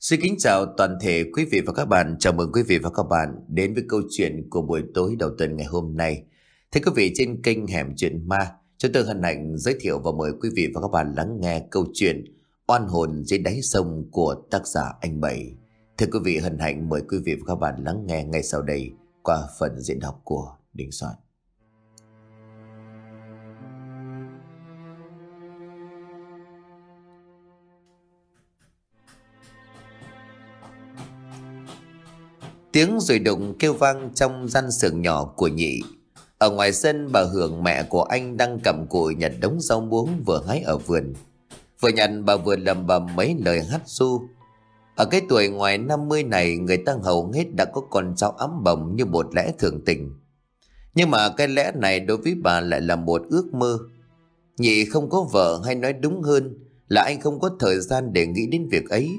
Xin kính chào toàn thể quý vị và các bạn. Chào mừng quý vị và các bạn đến với câu chuyện của buổi tối đầu tuần ngày hôm nay. Thưa quý vị trên kênh Hẻm Chuyện Ma, chúng tôi hân hạnh giới thiệu và mời quý vị và các bạn lắng nghe câu chuyện Oan hồn dưới đáy sông của tác giả Anh Bảy. Thưa quý vị hân hạnh mời quý vị và các bạn lắng nghe ngay sau đây qua phần diễn đọc của Đình Soạn. Tiếng rồi đụng kêu vang trong gian sườn nhỏ của nhị. Ở ngoài sân bà Hưởng mẹ của anh đang cầm cụi nhặt đống rau muống vừa hái ở vườn. Vừa nhặt bà vừa lầm bầm mấy lời hát su Ở cái tuổi ngoài 50 này người ta hầu hết đã có con cháu ấm bầm như một lẽ thường tình. Nhưng mà cái lẽ này đối với bà lại là một ước mơ. Nhị không có vợ hay nói đúng hơn là anh không có thời gian để nghĩ đến việc ấy.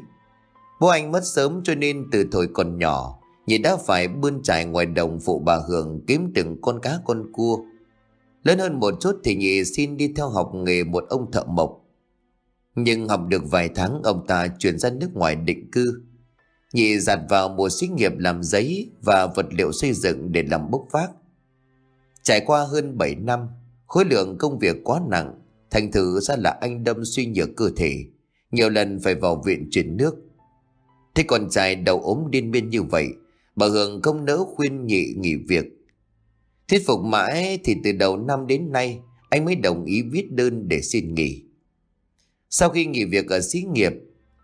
Bố anh mất sớm cho nên từ thời còn nhỏ Nhị đã phải bươn trải ngoài đồng phụ bà Hường kiếm từng con cá con cua. Lớn hơn một chút thì nhị xin đi theo học nghề một ông thợ mộc. Nhưng học được vài tháng ông ta chuyển ra nước ngoài định cư. Nhị giặt vào mùa xí nghiệp làm giấy và vật liệu xây dựng để làm bốc vác. Trải qua hơn 7 năm, khối lượng công việc quá nặng, thành thử ra là anh đâm suy nhược cơ thể, nhiều lần phải vào viện chuyển nước. Thế còn trai đầu ốm điên biên như vậy, Bà Hường không nỡ khuyên nhị nghỉ việc. Thuyết phục mãi thì từ đầu năm đến nay anh mới đồng ý viết đơn để xin nghỉ. Sau khi nghỉ việc ở xí nghiệp,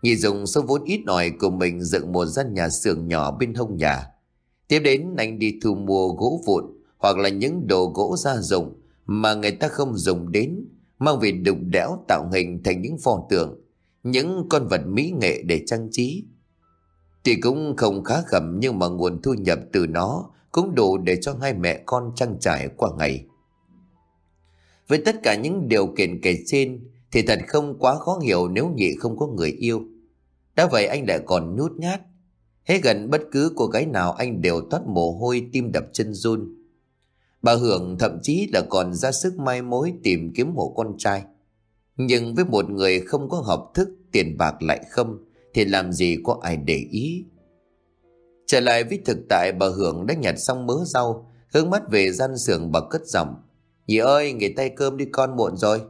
nhị dùng số vốn ít ỏi của mình dựng một gian nhà xưởng nhỏ bên hông nhà. Tiếp đến anh đi thu mua gỗ vụn hoặc là những đồ gỗ gia dụng mà người ta không dùng đến, mang về đục đẽo tạo hình thành những pho tượng, những con vật mỹ nghệ để trang trí. Tuy cũng không khá gầm nhưng mà nguồn thu nhập từ nó cũng đủ để cho hai mẹ con trang trải qua ngày. Với tất cả những điều kiện kể trên thì thật không quá khó hiểu nếu nhị không có người yêu. Đã vậy anh lại còn nhút nhát. Hết gần bất cứ cô gái nào anh đều thoát mồ hôi tim đập chân run. Bà Hưởng thậm chí là còn ra sức mai mối tìm kiếm hộ con trai. Nhưng với một người không có học thức tiền bạc lại không thì làm gì có ai để ý. Trở lại với thực tại bà Hưởng đã nhặt xong mớ rau, hướng mắt về gian xưởng bà cất giọng. Nhị ơi, nghỉ tay cơm đi con muộn rồi.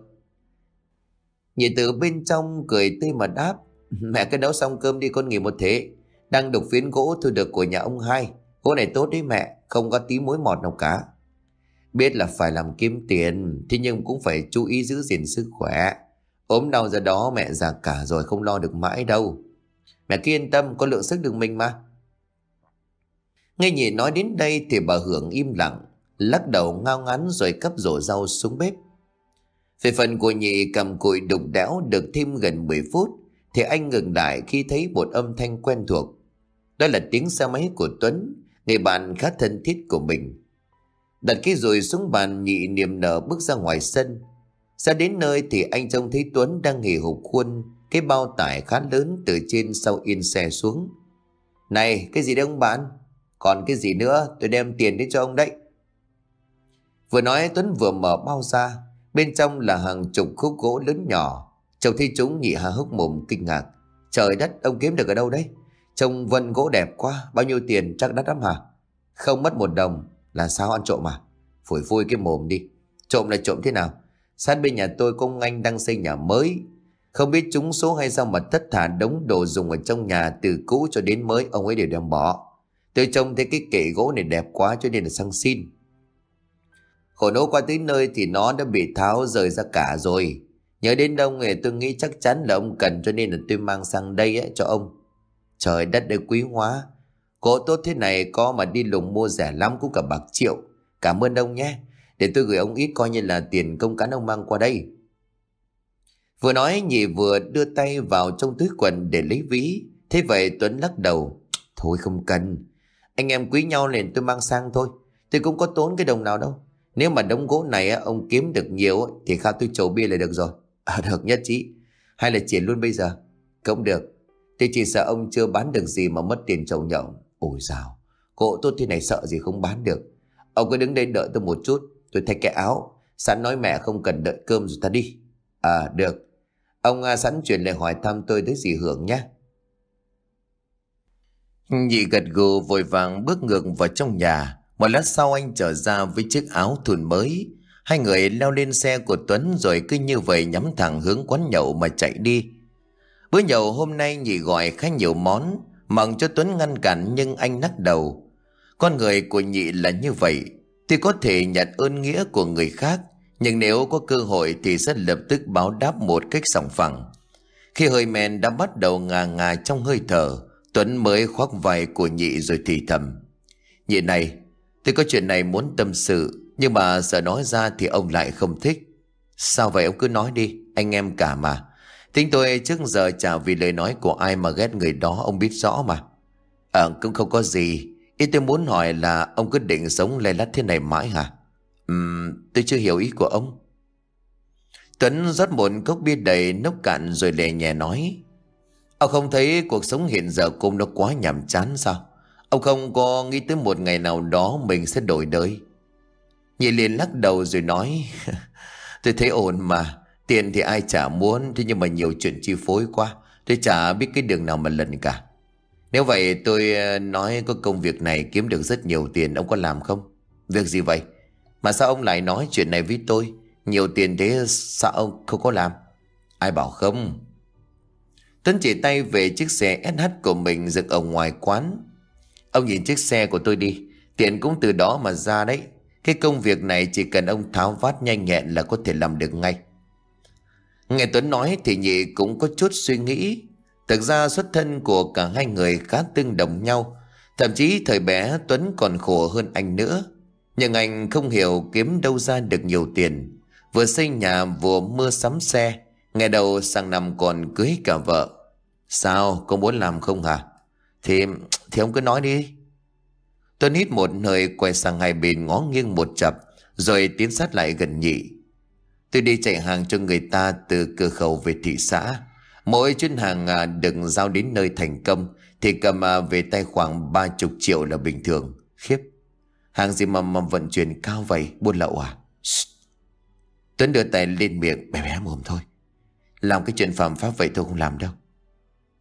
Nhị từ bên trong cười tươi mà đáp. Mẹ cái nấu xong cơm đi con nghỉ một thế. Đang đục phiến gỗ thu được của nhà ông hai. Gỗ này tốt đấy mẹ, không có tí mối mọt nào cả. Biết là phải làm kiếm tiền, thế nhưng cũng phải chú ý giữ gìn sức khỏe. ốm đau ra đó mẹ già cả rồi không lo được mãi đâu. Mẹ cứ yên tâm con lượng sức được mình mà Nghe nhị nói đến đây thì bà Hưởng im lặng Lắc đầu ngao ngắn rồi cấp rổ rau xuống bếp Về phần của nhị cầm cụi đục đẽo được thêm gần 10 phút Thì anh ngừng lại khi thấy một âm thanh quen thuộc Đó là tiếng xe máy của Tuấn Người bạn khá thân thiết của mình Đặt cái rồi xuống bàn nhị niềm nở bước ra ngoài sân Ra đến nơi thì anh trông thấy Tuấn đang nghỉ hụp khuôn cái bao tải khá lớn từ trên sau yên xe xuống. Này, cái gì đấy ông bán? Còn cái gì nữa, tôi đem tiền đến cho ông đấy. Vừa nói Tuấn vừa mở bao ra, bên trong là hàng chục khúc gỗ lớn nhỏ. Chồng thấy chúng nhị hà hốc mồm kinh ngạc. Trời đất, ông kiếm được ở đâu đấy? Trông vân gỗ đẹp quá, bao nhiêu tiền chắc đắt lắm hả? Không mất một đồng, là sao ăn trộm à? Phủi phui cái mồm đi. Trộm là trộm thế nào? Sát bên nhà tôi công anh đang xây nhà mới, không biết chúng số hay sao mà thất thả đống đồ dùng ở trong nhà từ cũ cho đến mới ông ấy đều đem bỏ. Tôi trông thấy cái kệ gỗ này đẹp quá cho nên là sang xin. Khổ nỗi qua tới nơi thì nó đã bị tháo rời ra cả rồi. Nhớ đến đông thì tôi nghĩ chắc chắn là ông cần cho nên là tôi mang sang đây ấy, cho ông. Trời đất ơi quý hóa. Gỗ tốt thế này có mà đi lùng mua rẻ lắm cũng cả bạc triệu. Cảm ơn ông nhé. Để tôi gửi ông ít coi như là tiền công cán ông mang qua đây. Vừa nói nhị vừa đưa tay vào trong túi quần để lấy ví. Thế vậy Tuấn lắc đầu. Thôi không cần. Anh em quý nhau liền tôi mang sang thôi. Tôi cũng có tốn cái đồng nào đâu. Nếu mà đống gỗ này ông kiếm được nhiều thì khao tôi chầu bia là được rồi. À, được nhất trí. Hay là chuyển luôn bây giờ? Cũng được. Tôi chỉ sợ ông chưa bán được gì mà mất tiền trầu nhậu. Ôi dào. Cổ tôi thế này sợ gì không bán được. Ông cứ đứng đây đợi tôi một chút. Tôi thay cái áo. Sẵn nói mẹ không cần đợi cơm rồi ta đi. À được. Ông à, sẵn chuyển lại hỏi thăm tôi tới gì hưởng nhé. Nhị gật gù vội vàng bước ngược vào trong nhà. Một lát sau anh trở ra với chiếc áo thùn mới. Hai người leo lên xe của Tuấn rồi cứ như vậy nhắm thẳng hướng quán nhậu mà chạy đi. Bữa nhậu hôm nay nhị gọi khá nhiều món, mặn cho Tuấn ngăn cản nhưng anh nắc đầu. Con người của nhị là như vậy, thì có thể nhận ơn nghĩa của người khác nhưng nếu có cơ hội thì sẽ lập tức báo đáp một cách sòng phẳng. Khi hơi men đã bắt đầu ngà ngà trong hơi thở, Tuấn mới khoác vai của nhị rồi thì thầm. Nhị này, tôi có chuyện này muốn tâm sự, nhưng mà sợ nói ra thì ông lại không thích. Sao vậy ông cứ nói đi, anh em cả mà. Tính tôi trước giờ chả vì lời nói của ai mà ghét người đó ông biết rõ mà. Ờ cũng không có gì, ý tôi muốn hỏi là ông quyết định sống lay lắt thế này mãi hả? Ừm, tôi chưa hiểu ý của ông. Tuấn rót một cốc bia đầy nốc cạn rồi lè nhẹ nói. Ông không thấy cuộc sống hiện giờ của ông nó quá nhàm chán sao? Ông không có nghĩ tới một ngày nào đó mình sẽ đổi đời. Nhị liền lắc đầu rồi nói. tôi thấy ổn mà. Tiền thì ai chả muốn. Thế nhưng mà nhiều chuyện chi phối quá. Tôi chả biết cái đường nào mà lần cả. Nếu vậy tôi ờ, nói có công việc này kiếm được rất nhiều tiền. Ông có làm không? Việc gì vậy? Mà sao ông lại nói chuyện này với tôi Nhiều tiền thế sao ông không có làm Ai bảo không Tuấn chỉ tay về chiếc xe SH của mình dựng ở ngoài quán Ông nhìn chiếc xe của tôi đi Tiền cũng từ đó mà ra đấy Cái công việc này chỉ cần ông tháo vát nhanh nhẹn là có thể làm được ngay Nghe Tuấn nói thì nhị cũng có chút suy nghĩ Thực ra xuất thân của cả hai người khá tương đồng nhau Thậm chí thời bé Tuấn còn khổ hơn anh nữa nhưng anh không hiểu kiếm đâu ra được nhiều tiền Vừa xây nhà vừa mưa sắm xe Ngày đầu sang năm còn cưới cả vợ Sao có muốn làm không hả Thì thì ông cứ nói đi tôi hít một hơi quay sang hai bên ngó nghiêng một chập Rồi tiến sát lại gần nhị Tôi đi chạy hàng cho người ta từ cửa khẩu về thị xã Mỗi chuyến hàng à, đừng giao đến nơi thành công Thì cầm à, về tay khoảng 30 triệu là bình thường Khiếp Hàng gì mà mầm vận chuyển cao vậy buôn lậu à Tuấn đưa tay lên miệng bé bé mồm thôi Làm cái chuyện phạm pháp vậy tôi không làm đâu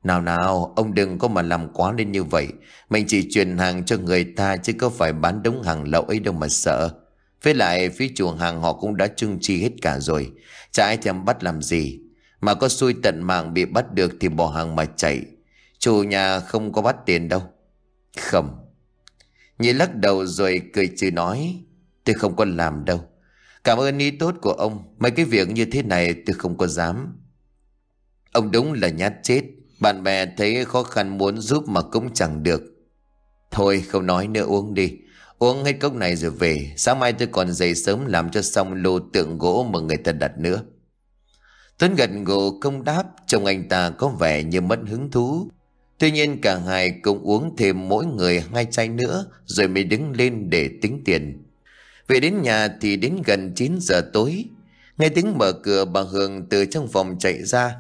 Nào nào ông đừng có mà làm quá lên như vậy Mình chỉ chuyển hàng cho người ta chứ có phải bán đống hàng lậu ấy đâu mà sợ Với lại phía chủ hàng họ cũng đã trưng chi hết cả rồi Chả ai thèm bắt làm gì Mà có xui tận mạng bị bắt được thì bỏ hàng mà chạy Chủ nhà không có bắt tiền đâu Không Nhị lắc đầu rồi cười trừ nói Tôi không có làm đâu Cảm ơn ý tốt của ông Mấy cái việc như thế này tôi không có dám Ông đúng là nhát chết Bạn bè thấy khó khăn muốn giúp mà cũng chẳng được Thôi không nói nữa uống đi Uống hết cốc này rồi về Sáng mai tôi còn dậy sớm làm cho xong lô tượng gỗ mà người ta đặt nữa Tuấn gật gù không đáp Trông anh ta có vẻ như mất hứng thú Tuy nhiên cả hai cũng uống thêm mỗi người hai chai nữa rồi mới đứng lên để tính tiền. Về đến nhà thì đến gần 9 giờ tối. Nghe tiếng mở cửa bà Hương từ trong phòng chạy ra.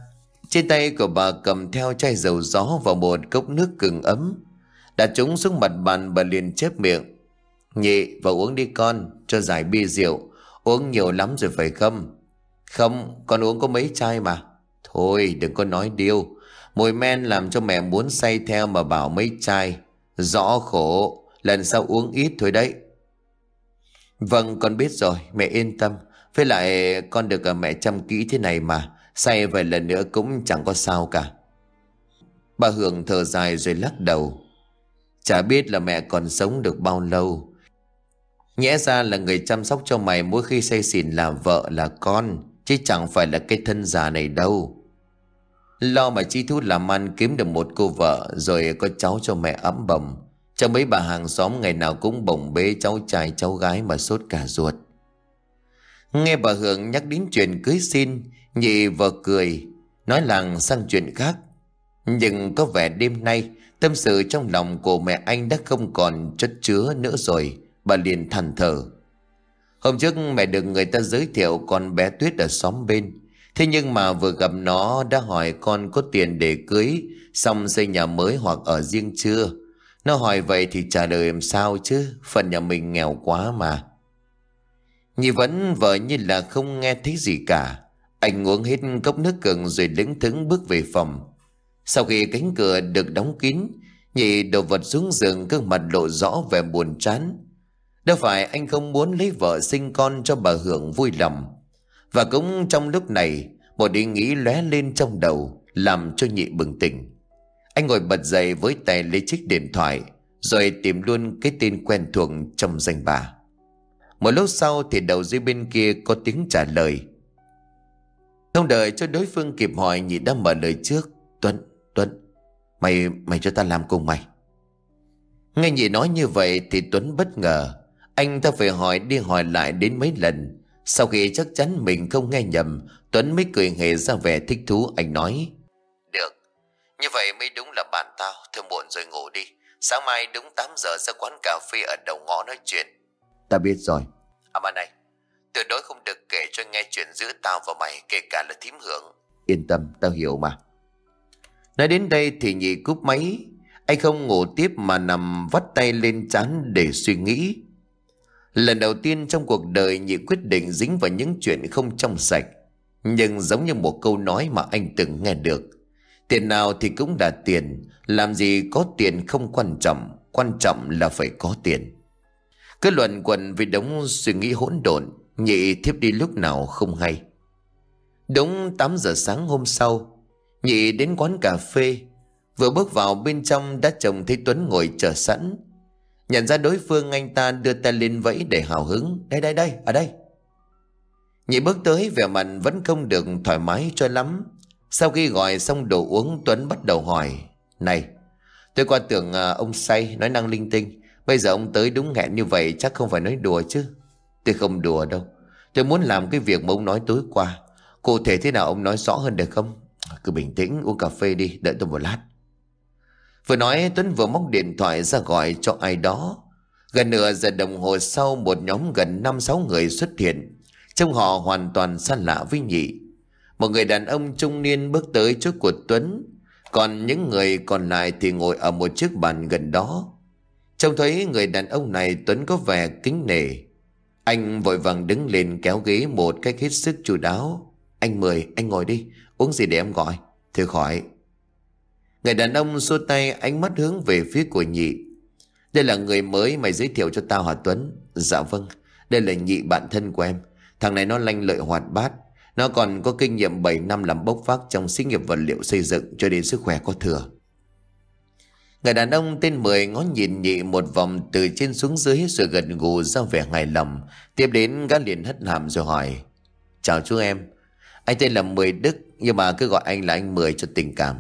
Trên tay của bà cầm theo chai dầu gió và một cốc nước cừng ấm. Đặt chúng xuống mặt bàn bà liền chép miệng. Nhị và uống đi con cho giải bia rượu. Uống nhiều lắm rồi phải không? Không, con uống có mấy chai mà. Thôi đừng có nói điêu. Mùi men làm cho mẹ muốn say theo mà bảo mấy chai. Rõ khổ, lần sau uống ít thôi đấy. Vâng, con biết rồi, mẹ yên tâm. Với lại con được à, mẹ chăm kỹ thế này mà. Say vài lần nữa cũng chẳng có sao cả. Bà Hường thở dài rồi lắc đầu. Chả biết là mẹ còn sống được bao lâu. Nhẽ ra là người chăm sóc cho mày mỗi khi say xỉn là vợ là con Chứ chẳng phải là cái thân già này đâu Lo mà chi thú làm ăn kiếm được một cô vợ Rồi có cháu cho mẹ ấm bầm, Cho mấy bà hàng xóm ngày nào cũng bồng bế cháu trai cháu gái mà sốt cả ruột Nghe bà Hưởng nhắc đến chuyện cưới xin Nhị vợ cười Nói làng sang chuyện khác Nhưng có vẻ đêm nay Tâm sự trong lòng của mẹ anh đã không còn chất chứa nữa rồi Bà liền thẳng thở Hôm trước mẹ được người ta giới thiệu con bé Tuyết ở xóm bên Thế nhưng mà vừa gặp nó đã hỏi con có tiền để cưới, xong xây nhà mới hoặc ở riêng chưa? Nó hỏi vậy thì trả lời em sao chứ, phần nhà mình nghèo quá mà. Nhi vẫn vợ như là không nghe thấy gì cả. Anh uống hết cốc nước cường rồi lững thững bước về phòng. Sau khi cánh cửa được đóng kín, Nhị đồ vật xuống giường gương mặt lộ rõ vẻ buồn chán. Đâu phải anh không muốn lấy vợ sinh con cho bà Hưởng vui lòng. Và cũng trong lúc này Một ý nghĩ lóe lên trong đầu Làm cho nhị bừng tỉnh Anh ngồi bật dậy với tay lấy chiếc điện thoại Rồi tìm luôn cái tên quen thuộc trong danh bà Một lúc sau thì đầu dưới bên kia có tiếng trả lời Không đợi cho đối phương kịp hỏi nhị đã mở lời trước Tuấn, Tuấn Mày, mày cho ta làm cùng mày Nghe nhị nói như vậy thì Tuấn bất ngờ Anh ta phải hỏi đi hỏi lại đến mấy lần sau khi chắc chắn mình không nghe nhầm, Tuấn mới cười hề ra vẻ thích thú anh nói. Được, như vậy mới đúng là bạn tao, thôi muộn rồi ngủ đi. Sáng mai đúng 8 giờ ra quán cà phê ở đầu ngõ nói chuyện. Ta biết rồi. À mà này, tuyệt đối không được kể cho nghe chuyện giữa tao và mày kể cả là thím hưởng. Yên tâm, tao hiểu mà. Nói đến đây thì nhị cúp máy, anh không ngủ tiếp mà nằm vắt tay lên chán để suy nghĩ. Lần đầu tiên trong cuộc đời Nhị quyết định dính vào những chuyện không trong sạch Nhưng giống như một câu nói mà anh từng nghe được Tiền nào thì cũng là tiền Làm gì có tiền không quan trọng Quan trọng là phải có tiền Cứ luận quần vì đống suy nghĩ hỗn độn Nhị thiếp đi lúc nào không hay Đúng 8 giờ sáng hôm sau Nhị đến quán cà phê Vừa bước vào bên trong đã chồng thấy Tuấn ngồi chờ sẵn Nhận ra đối phương anh ta đưa tay lên vẫy để hào hứng. Đây đây đây, ở đây. Nhị bước tới vẻ mặt vẫn không được thoải mái cho lắm. Sau khi gọi xong đồ uống Tuấn bắt đầu hỏi. Này, tôi qua tưởng à, ông say nói năng linh tinh. Bây giờ ông tới đúng hẹn như vậy chắc không phải nói đùa chứ. Tôi không đùa đâu. Tôi muốn làm cái việc mà ông nói tối qua. Cụ thể thế nào ông nói rõ hơn được không? Cứ bình tĩnh uống cà phê đi, đợi tôi một lát. Vừa nói Tuấn vừa móc điện thoại ra gọi cho ai đó. Gần nửa giờ đồng hồ sau một nhóm gần 5-6 người xuất hiện. Trông họ hoàn toàn xa lạ với nhị. Một người đàn ông trung niên bước tới trước của Tuấn. Còn những người còn lại thì ngồi ở một chiếc bàn gần đó. Trông thấy người đàn ông này Tuấn có vẻ kính nể. Anh vội vàng đứng lên kéo ghế một cách hết sức chú đáo. Anh mời, anh ngồi đi, uống gì để em gọi. Thôi khỏi, Người đàn ông xua tay ánh mắt hướng về phía của nhị. Đây là người mới mày giới thiệu cho tao hả Tuấn? Dạ vâng, đây là nhị bạn thân của em. Thằng này nó lanh lợi hoạt bát. Nó còn có kinh nghiệm 7 năm làm bốc vác trong xí nghiệp vật liệu xây dựng cho đến sức khỏe có thừa. Người đàn ông tên Mười ngó nhìn nhị một vòng từ trên xuống dưới rồi gần gù ra vẻ hài lòng. Tiếp đến gã liền hất hàm rồi hỏi. Chào chú em, anh tên là Mười Đức nhưng mà cứ gọi anh là anh Mười cho tình cảm.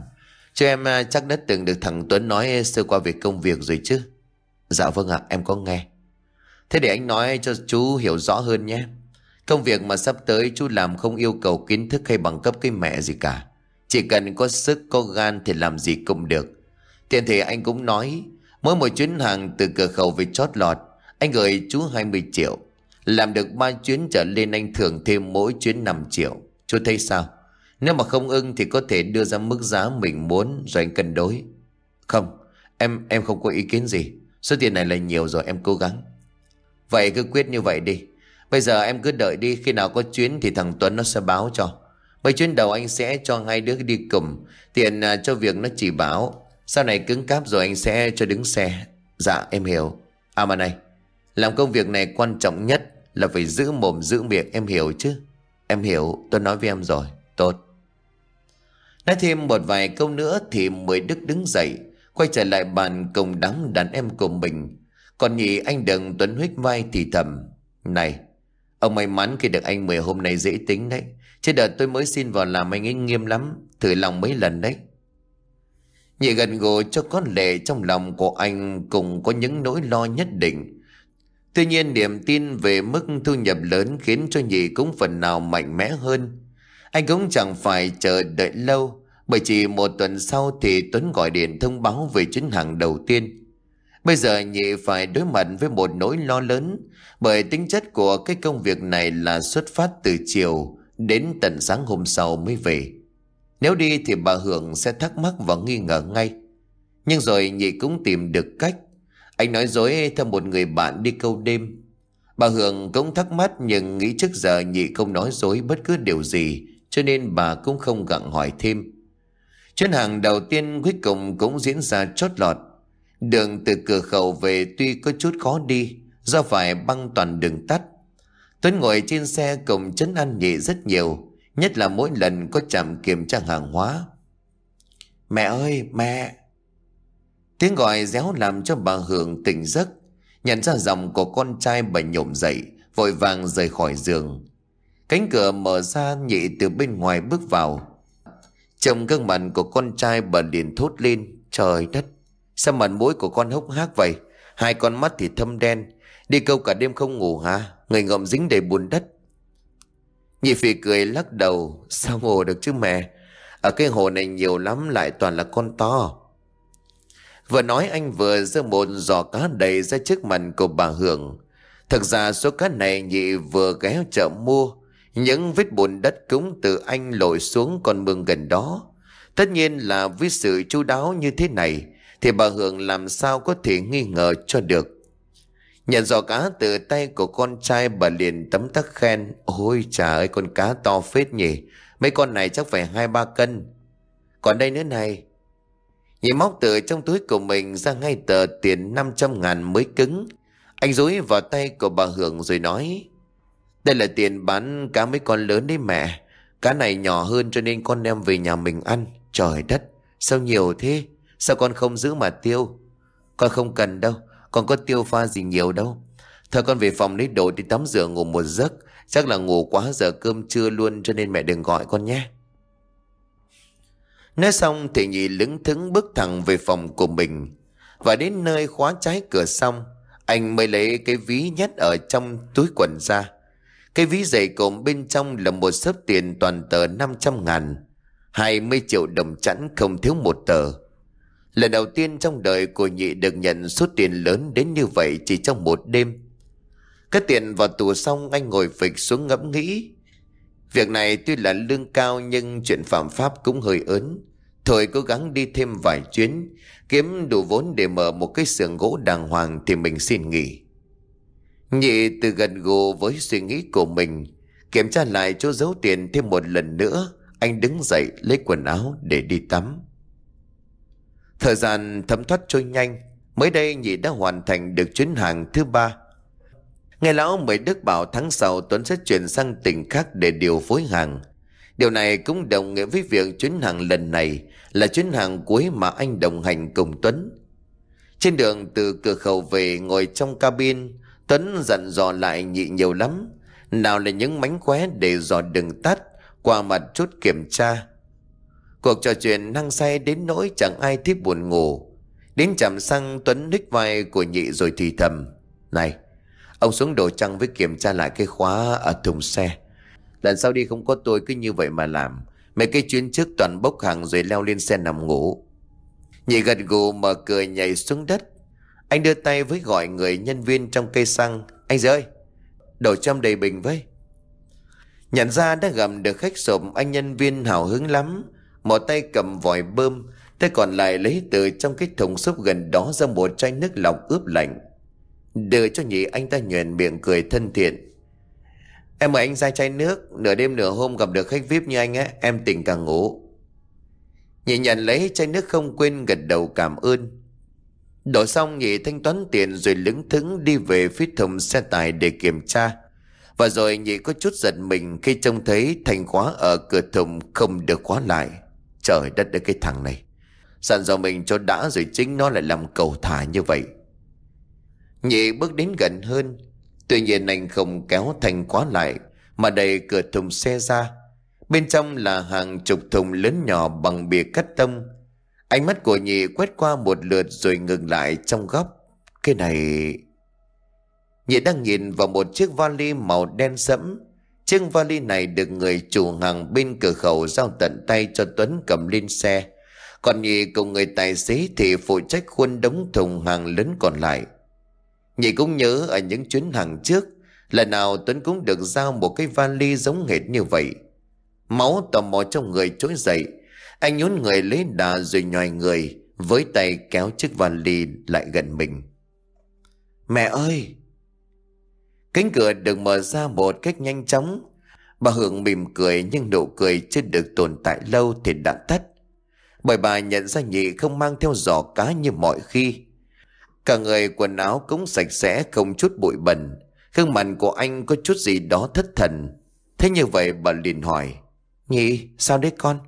Chứ em à, chắc đã từng được thằng Tuấn nói sơ qua về công việc rồi chứ Dạ vâng ạ em có nghe Thế để anh nói cho chú hiểu rõ hơn nhé Công việc mà sắp tới chú làm không yêu cầu kiến thức hay bằng cấp cái mẹ gì cả Chỉ cần có sức có gan thì làm gì cũng được Tiền thì anh cũng nói Mỗi một chuyến hàng từ cửa khẩu về chót lọt Anh gửi chú 20 triệu Làm được 3 chuyến trở lên anh thưởng thêm mỗi chuyến 5 triệu Chú thấy sao nếu mà không ưng thì có thể đưa ra mức giá mình muốn rồi anh cân đối. Không, em em không có ý kiến gì. Số tiền này là nhiều rồi em cố gắng. Vậy cứ quyết như vậy đi. Bây giờ em cứ đợi đi khi nào có chuyến thì thằng Tuấn nó sẽ báo cho. Mấy chuyến đầu anh sẽ cho hai đứa đi cùng tiền à, cho việc nó chỉ bảo Sau này cứng cáp rồi anh sẽ cho đứng xe Dạ em hiểu À mà này Làm công việc này quan trọng nhất Là phải giữ mồm giữ miệng em hiểu chứ Em hiểu tôi nói với em rồi Tốt Nói thêm một vài câu nữa thì mười đức đứng dậy, quay trở lại bàn cùng đám đàn em của mình. Còn nhị anh đừng Tuấn huyết vai thì thầm. Này, ông may mắn khi được anh mười hôm nay dễ tính đấy. Chứ đợt tôi mới xin vào làm anh ấy nghiêm lắm, thử lòng mấy lần đấy. Nhị gần gù cho con lệ trong lòng của anh cùng có những nỗi lo nhất định. Tuy nhiên niềm tin về mức thu nhập lớn khiến cho nhị cũng phần nào mạnh mẽ hơn. Anh cũng chẳng phải chờ đợi lâu Bởi chỉ một tuần sau thì Tuấn gọi điện thông báo về chuyến hàng đầu tiên Bây giờ nhị phải đối mặt với một nỗi lo lớn Bởi tính chất của cái công việc này là xuất phát từ chiều Đến tận sáng hôm sau mới về Nếu đi thì bà Hưởng sẽ thắc mắc và nghi ngờ ngay Nhưng rồi nhị cũng tìm được cách Anh nói dối theo một người bạn đi câu đêm Bà Hưởng cũng thắc mắc nhưng nghĩ trước giờ nhị không nói dối bất cứ điều gì cho nên bà cũng không gặng hỏi thêm. Chuyến hàng đầu tiên cuối cùng cũng diễn ra chót lọt. Đường từ cửa khẩu về tuy có chút khó đi, do phải băng toàn đường tắt. Tuấn ngồi trên xe cùng chấn an nhị rất nhiều, nhất là mỗi lần có chạm kiểm tra hàng hóa. Mẹ ơi, mẹ! Tiếng gọi réo làm cho bà Hưởng tỉnh giấc, nhận ra giọng của con trai bà nhổm dậy, vội vàng rời khỏi giường. Cánh cửa mở ra nhị từ bên ngoài bước vào Chồng gương mặt của con trai bà liền thốt lên Trời đất Sao mặt mũi của con hốc hác vậy Hai con mắt thì thâm đen Đi câu cả đêm không ngủ hả Người ngậm dính đầy bùn đất Nhị phì cười lắc đầu Sao ngủ được chứ mẹ Ở cái hồ này nhiều lắm lại toàn là con to Vừa nói anh vừa giơ một giò cá đầy ra trước mặt của bà Hưởng Thực ra số cá này nhị vừa ghé chợ mua những vết bùn đất cúng từ anh lội xuống con mương gần đó. Tất nhiên là với sự chu đáo như thế này thì bà Hường làm sao có thể nghi ngờ cho được. Nhận giò cá từ tay của con trai bà liền tấm tắc khen. Ôi trời ơi con cá to phết nhỉ. Mấy con này chắc phải hai ba cân. Còn đây nữa này. Nhị móc từ trong túi của mình ra ngay tờ tiền 500 ngàn mới cứng. Anh dối vào tay của bà Hường rồi nói. Đây là tiền bán cá mấy con lớn đấy mẹ Cá này nhỏ hơn cho nên con đem về nhà mình ăn Trời đất Sao nhiều thế Sao con không giữ mà tiêu Con không cần đâu Con có tiêu pha gì nhiều đâu Thôi con về phòng lấy đồ đi tắm rửa ngủ một giấc Chắc là ngủ quá giờ cơm trưa luôn Cho nên mẹ đừng gọi con nhé Nói xong thì nhị lững thững bước thẳng về phòng của mình Và đến nơi khóa trái cửa xong Anh mới lấy cái ví nhét ở trong túi quần ra cái ví dày cộm bên trong là một sớp tiền toàn tờ 500 ngàn, 20 triệu đồng chẵn không thiếu một tờ. Lần đầu tiên trong đời của nhị được nhận số tiền lớn đến như vậy chỉ trong một đêm. Cất tiền vào tù xong anh ngồi phịch xuống ngẫm nghĩ. Việc này tuy là lương cao nhưng chuyện phạm pháp cũng hơi ớn. Thôi cố gắng đi thêm vài chuyến, kiếm đủ vốn để mở một cái xưởng gỗ đàng hoàng thì mình xin nghỉ. Nhị từ gần gù với suy nghĩ của mình Kiểm tra lại chỗ giấu tiền thêm một lần nữa Anh đứng dậy lấy quần áo để đi tắm Thời gian thấm thoát trôi nhanh Mới đây nhị đã hoàn thành được chuyến hàng thứ ba ngày lão Mười Đức bảo tháng sau Tuấn sẽ chuyển sang tỉnh khác để điều phối hàng Điều này cũng đồng nghĩa với việc chuyến hàng lần này Là chuyến hàng cuối mà anh đồng hành cùng Tuấn Trên đường từ cửa khẩu về ngồi trong cabin Tuấn dặn dò lại nhị nhiều lắm Nào là những mánh khóe để dò đừng tắt Qua mặt chút kiểm tra Cuộc trò chuyện năng say đến nỗi chẳng ai tiếp buồn ngủ Đến chạm xăng Tuấn nít vai của nhị rồi thì thầm Này Ông xuống đồ trăng với kiểm tra lại cái khóa ở thùng xe Lần sau đi không có tôi cứ như vậy mà làm Mấy cái chuyến trước toàn bốc hàng rồi leo lên xe nằm ngủ Nhị gật gù mở cười nhảy xuống đất anh đưa tay với gọi người nhân viên trong cây xăng. Anh dì ơi, đổ châm đầy bình với. Nhận ra đã gặp được khách sộm anh nhân viên hào hứng lắm. Một tay cầm vòi bơm, tay còn lại lấy từ trong cái thùng xốp gần đó ra một chai nước lọc ướp lạnh. Đưa cho nhị anh ta nhuền miệng cười thân thiện. Em mời anh ra chai nước, nửa đêm nửa hôm gặp được khách VIP như anh á, em tỉnh càng ngủ. Nhị nhận lấy chai nước không quên gật đầu cảm ơn. Đổ xong Nghị thanh toán tiền rồi lững thững đi về phía thùng xe tải để kiểm tra. Và rồi nhị có chút giật mình khi trông thấy thành khóa ở cửa thùng không được khóa lại. Trời đất ơi cái thằng này. Sẵn dò mình cho đã rồi chính nó lại làm cầu thả như vậy. Nhị bước đến gần hơn. Tuy nhiên anh không kéo thành khóa lại mà đẩy cửa thùng xe ra. Bên trong là hàng chục thùng lớn nhỏ bằng bìa cắt tông Ánh mắt của nhị quét qua một lượt rồi ngừng lại trong góc. Cái này... Nhị đang nhìn vào một chiếc vali màu đen sẫm. Chiếc vali này được người chủ hàng bên cửa khẩu giao tận tay cho Tuấn cầm lên xe. Còn nhị cùng người tài xế thì phụ trách khuôn đống thùng hàng lớn còn lại. Nhị cũng nhớ ở những chuyến hàng trước, lần nào Tuấn cũng được giao một cái vali giống hệt như vậy. Máu tò mò trong người trỗi dậy, anh nhún người lấy đà rồi nhòi người, với tay kéo chiếc vali lại gần mình. Mẹ ơi! Cánh cửa được mở ra một cách nhanh chóng. Bà Hưởng mỉm cười nhưng nụ cười chưa được tồn tại lâu thì đã tắt. Bởi bà nhận ra nhị không mang theo giỏ cá như mọi khi. Cả người quần áo cũng sạch sẽ không chút bụi bẩn. Khương mặt của anh có chút gì đó thất thần. Thế như vậy bà liền hỏi. Nhị, sao đấy con?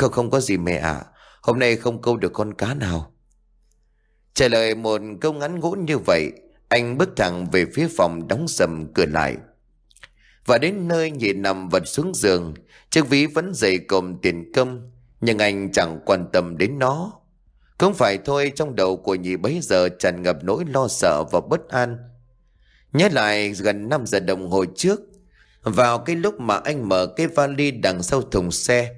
Cậu không có gì mẹ ạ Hôm nay không câu được con cá nào Trả lời một câu ngắn ngủn như vậy Anh bước thẳng về phía phòng đóng sầm cửa lại Và đến nơi nhìn nằm vật xuống giường Chiếc ví vẫn dày cồm tiền cơm Nhưng anh chẳng quan tâm đến nó Không phải thôi trong đầu của nhị bấy giờ tràn ngập nỗi lo sợ và bất an Nhớ lại gần 5 giờ đồng hồ trước Vào cái lúc mà anh mở cái vali đằng sau thùng xe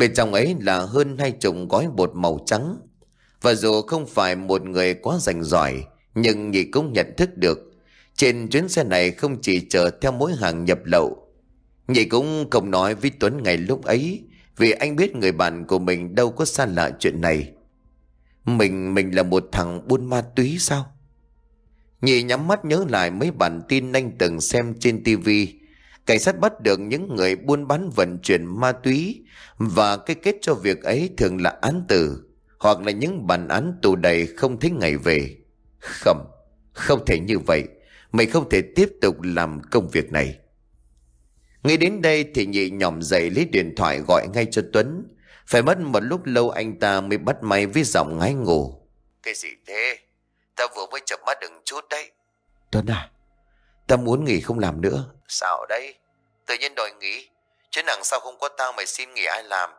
Bên trong ấy là hơn hai chục gói bột màu trắng. Và dù không phải một người quá rành giỏi, nhưng nhị cũng nhận thức được. Trên chuyến xe này không chỉ chở theo mỗi hàng nhập lậu. Nhị cũng không nói với Tuấn ngày lúc ấy, vì anh biết người bạn của mình đâu có xa lạ chuyện này. Mình, mình là một thằng buôn ma túy sao? Nhị nhắm mắt nhớ lại mấy bản tin anh từng xem trên tivi Cảnh sát bắt được những người buôn bán vận chuyển ma túy và cái kết cho việc ấy thường là án tử hoặc là những bản án tù đầy không thấy ngày về. Không, không thể như vậy. Mày không thể tiếp tục làm công việc này. Ngay đến đây thì nhị nhòm dậy lấy điện thoại gọi ngay cho Tuấn. Phải mất một lúc lâu anh ta mới bắt máy với giọng ngái ngủ. Cái gì thế? Tao vừa mới chập mắt đừng chút đấy. Tuấn à, tao muốn nghỉ không làm nữa. Sao đây? Tự nhiên đòi nghỉ. Chứ nặng sao không có tao mày xin nghỉ ai làm.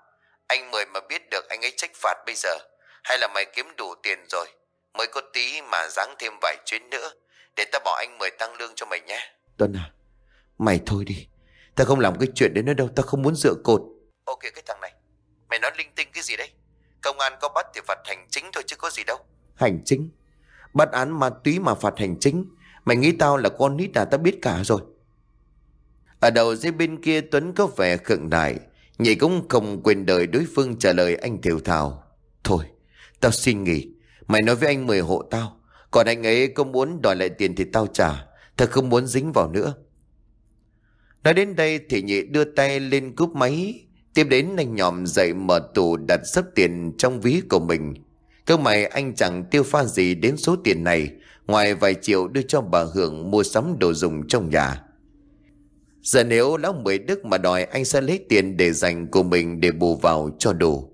Anh mời mà biết được anh ấy trách phạt bây giờ. Hay là mày kiếm đủ tiền rồi. Mới có tí mà ráng thêm vài chuyến nữa. Để tao bỏ anh mời tăng lương cho mày nhé. tuân à, mày thôi đi. Tao không làm cái chuyện đến nữa đâu. Tao không muốn dựa cột. Ok cái thằng này. Mày nói linh tinh cái gì đấy? Công an có bắt thì phạt hành chính thôi chứ có gì đâu. Hành chính? Bắt án ma túy mà phạt hành chính? Mày nghĩ tao là con nít à tao biết cả rồi ở đầu dưới bên kia Tuấn có vẻ khựng lại Nhị cũng không quên đợi đối phương trả lời anh thiểu thảo Thôi Tao xin nghỉ Mày nói với anh mời hộ tao Còn anh ấy có muốn đòi lại tiền thì tao trả Thật không muốn dính vào nữa Nói đến đây thì nhị đưa tay lên cúp máy Tiếp đến anh nhòm dậy mở tủ đặt sấp tiền trong ví của mình Cơ mày anh chẳng tiêu pha gì đến số tiền này Ngoài vài triệu đưa cho bà Hưởng mua sắm đồ dùng trong nhà Giờ nếu lão mười đức mà đòi anh sẽ lấy tiền để dành của mình để bù vào cho đủ.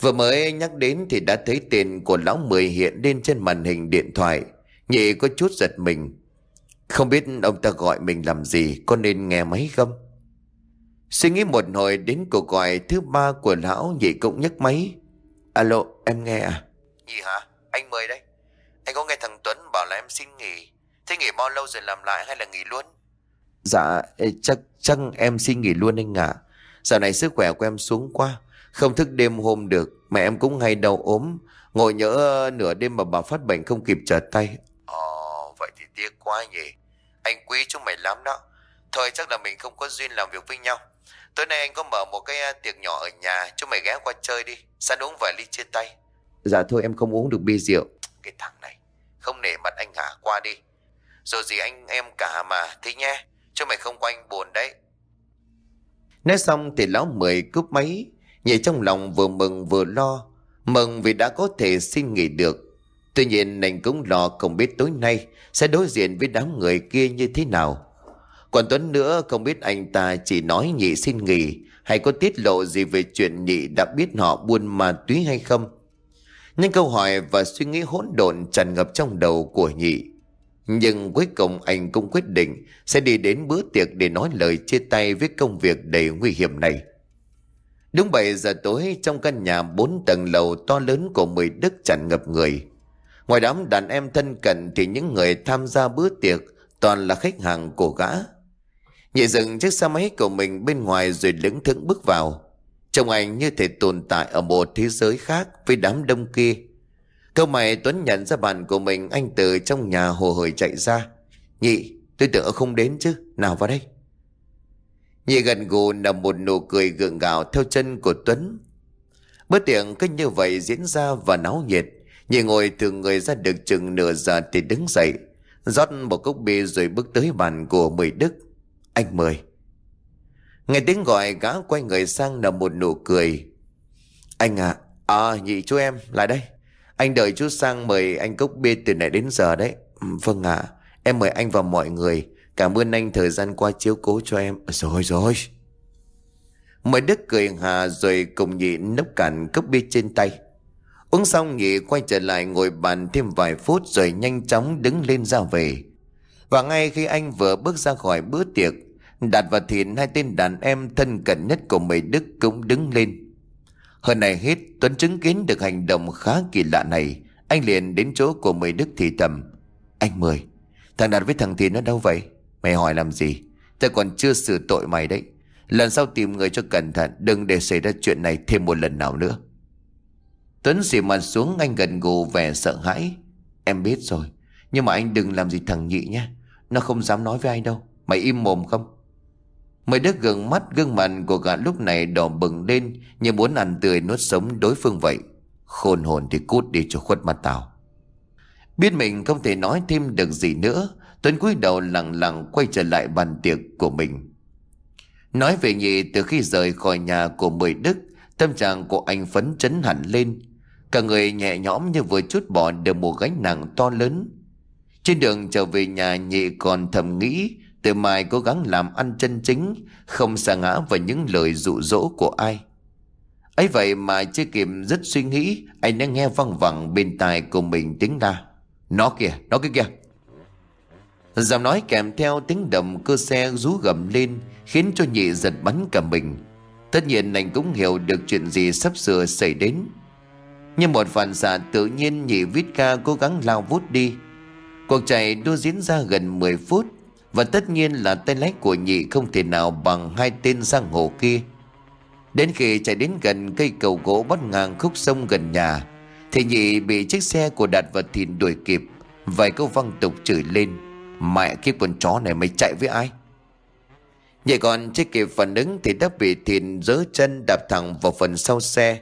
Vừa mới nhắc đến thì đã thấy tiền của lão mười hiện lên trên màn hình điện thoại. Nhị có chút giật mình. Không biết ông ta gọi mình làm gì có nên nghe máy không? Suy nghĩ một hồi đến cuộc gọi thứ ba của lão nhị cũng nhấc máy. Alo, em nghe à? Nhị hả? Anh mười đây. Anh có nghe thằng Tuấn bảo là em xin nghỉ. Thế nghỉ bao lâu rồi làm lại hay là nghỉ luôn? Dạ chắc chắc em xin nghỉ luôn anh ạ à. Dạo này sức khỏe của em xuống quá Không thức đêm hôm được Mẹ em cũng hay đau ốm Ngồi nhớ nửa đêm mà bà phát bệnh không kịp trở tay Ồ vậy thì tiếc quá nhỉ Anh quý chúng mày lắm đó Thôi chắc là mình không có duyên làm việc với nhau Tối nay anh có mở một cái à, tiệc nhỏ ở nhà Chúng mày ghé qua chơi đi Sẵn uống vài ly chia tay Dạ thôi em không uống được bia rượu Cái thằng này Không nể mặt anh hả qua đi Rồi gì anh em cả mà Thế nhé Chứ mày không quanh buồn đấy Nói xong thì lão mười cúp máy Nhị trong lòng vừa mừng vừa lo Mừng vì đã có thể xin nghỉ được Tuy nhiên anh cũng lo không biết tối nay Sẽ đối diện với đám người kia như thế nào Còn Tuấn nữa không biết anh ta chỉ nói nhị xin nghỉ Hay có tiết lộ gì về chuyện nhị đã biết họ buôn ma túy hay không Những câu hỏi và suy nghĩ hỗn độn tràn ngập trong đầu của nhị nhưng cuối cùng anh cũng quyết định sẽ đi đến bữa tiệc để nói lời chia tay với công việc đầy nguy hiểm này. Đúng 7 giờ tối trong căn nhà 4 tầng lầu to lớn của Mười Đức tràn ngập người. Ngoài đám đàn em thân cận thì những người tham gia bữa tiệc toàn là khách hàng của gã. Nhị dừng chiếc xe máy của mình bên ngoài rồi lững thững bước vào. Trông anh như thể tồn tại ở một thế giới khác với đám đông kia. Câu mày Tuấn nhận ra bạn của mình Anh từ trong nhà hồ hởi chạy ra Nhị tôi tưởng không đến chứ Nào vào đây Nhị gần gù nằm một nụ cười gượng gạo Theo chân của Tuấn Bữa tiệc cứ như vậy diễn ra và náo nhiệt Nhị ngồi từ người ra được chừng nửa giờ thì đứng dậy rót một cốc bia rồi bước tới bàn của Mười Đức. Anh Mười. Nghe tiếng gọi gã quay người sang nằm một nụ cười. Anh à, à nhị chú em, lại đây. Anh đợi chú sang mời anh cốc bia từ nãy đến giờ đấy ừ, Vâng ạ Em mời anh và mọi người Cảm ơn anh thời gian qua chiếu cố cho em Rồi rồi Mời Đức cười hà rồi cùng nhị nấp cạn cốc bia trên tay Uống xong nhị quay trở lại ngồi bàn thêm vài phút Rồi nhanh chóng đứng lên ra về Và ngay khi anh vừa bước ra khỏi bữa tiệc Đạt và Thiện hai tên đàn em thân cận nhất của mấy Đức cũng đứng lên hơn này hết Tuấn chứng kiến được hành động khá kỳ lạ này Anh liền đến chỗ của Mười Đức thì thầm Anh Mười Thằng Đạt với thằng Thì nó đâu vậy Mày hỏi làm gì Ta còn chưa xử tội mày đấy Lần sau tìm người cho cẩn thận Đừng để xảy ra chuyện này thêm một lần nào nữa Tuấn xì mặt xuống anh gần gù vẻ sợ hãi Em biết rồi Nhưng mà anh đừng làm gì thằng nhị nhé Nó không dám nói với ai đâu Mày im mồm không Mấy đứa gần mắt gương mặt của gã lúc này đỏ bừng lên Như muốn ăn tươi nuốt sống đối phương vậy Khôn hồn thì cút đi cho khuất mặt tao Biết mình không thể nói thêm được gì nữa Tuấn cúi đầu lặng lặng quay trở lại bàn tiệc của mình Nói về nhị từ khi rời khỏi nhà của Mười Đức Tâm trạng của anh phấn chấn hẳn lên Cả người nhẹ nhõm như vừa chút bỏ được một gánh nặng to lớn Trên đường trở về nhà nhị còn thầm nghĩ từ mai cố gắng làm ăn chân chính Không xa ngã vào những lời dụ dỗ của ai ấy vậy mà chưa kịp rất suy nghĩ Anh đã nghe văng vẳng bên tai của mình tiếng la Nó kìa, nó kia kìa Giọng nói kèm theo tiếng đầm cơ xe rú gầm lên Khiến cho nhị giật bắn cả mình Tất nhiên anh cũng hiểu được chuyện gì sắp sửa xảy đến nhưng một phản xạ tự nhiên nhị vít ca cố gắng lao vút đi Cuộc chạy đua diễn ra gần 10 phút và tất nhiên là tay lái của nhị không thể nào bằng hai tên giang hồ kia Đến khi chạy đến gần cây cầu gỗ bắt ngang khúc sông gần nhà Thì nhị bị chiếc xe của Đạt và Thìn đuổi kịp Vài câu văng tục chửi lên Mẹ kiếp con chó này mày chạy với ai Nhị còn chưa kịp phản ứng thì đã bị Thìn giỡ chân đạp thẳng vào phần sau xe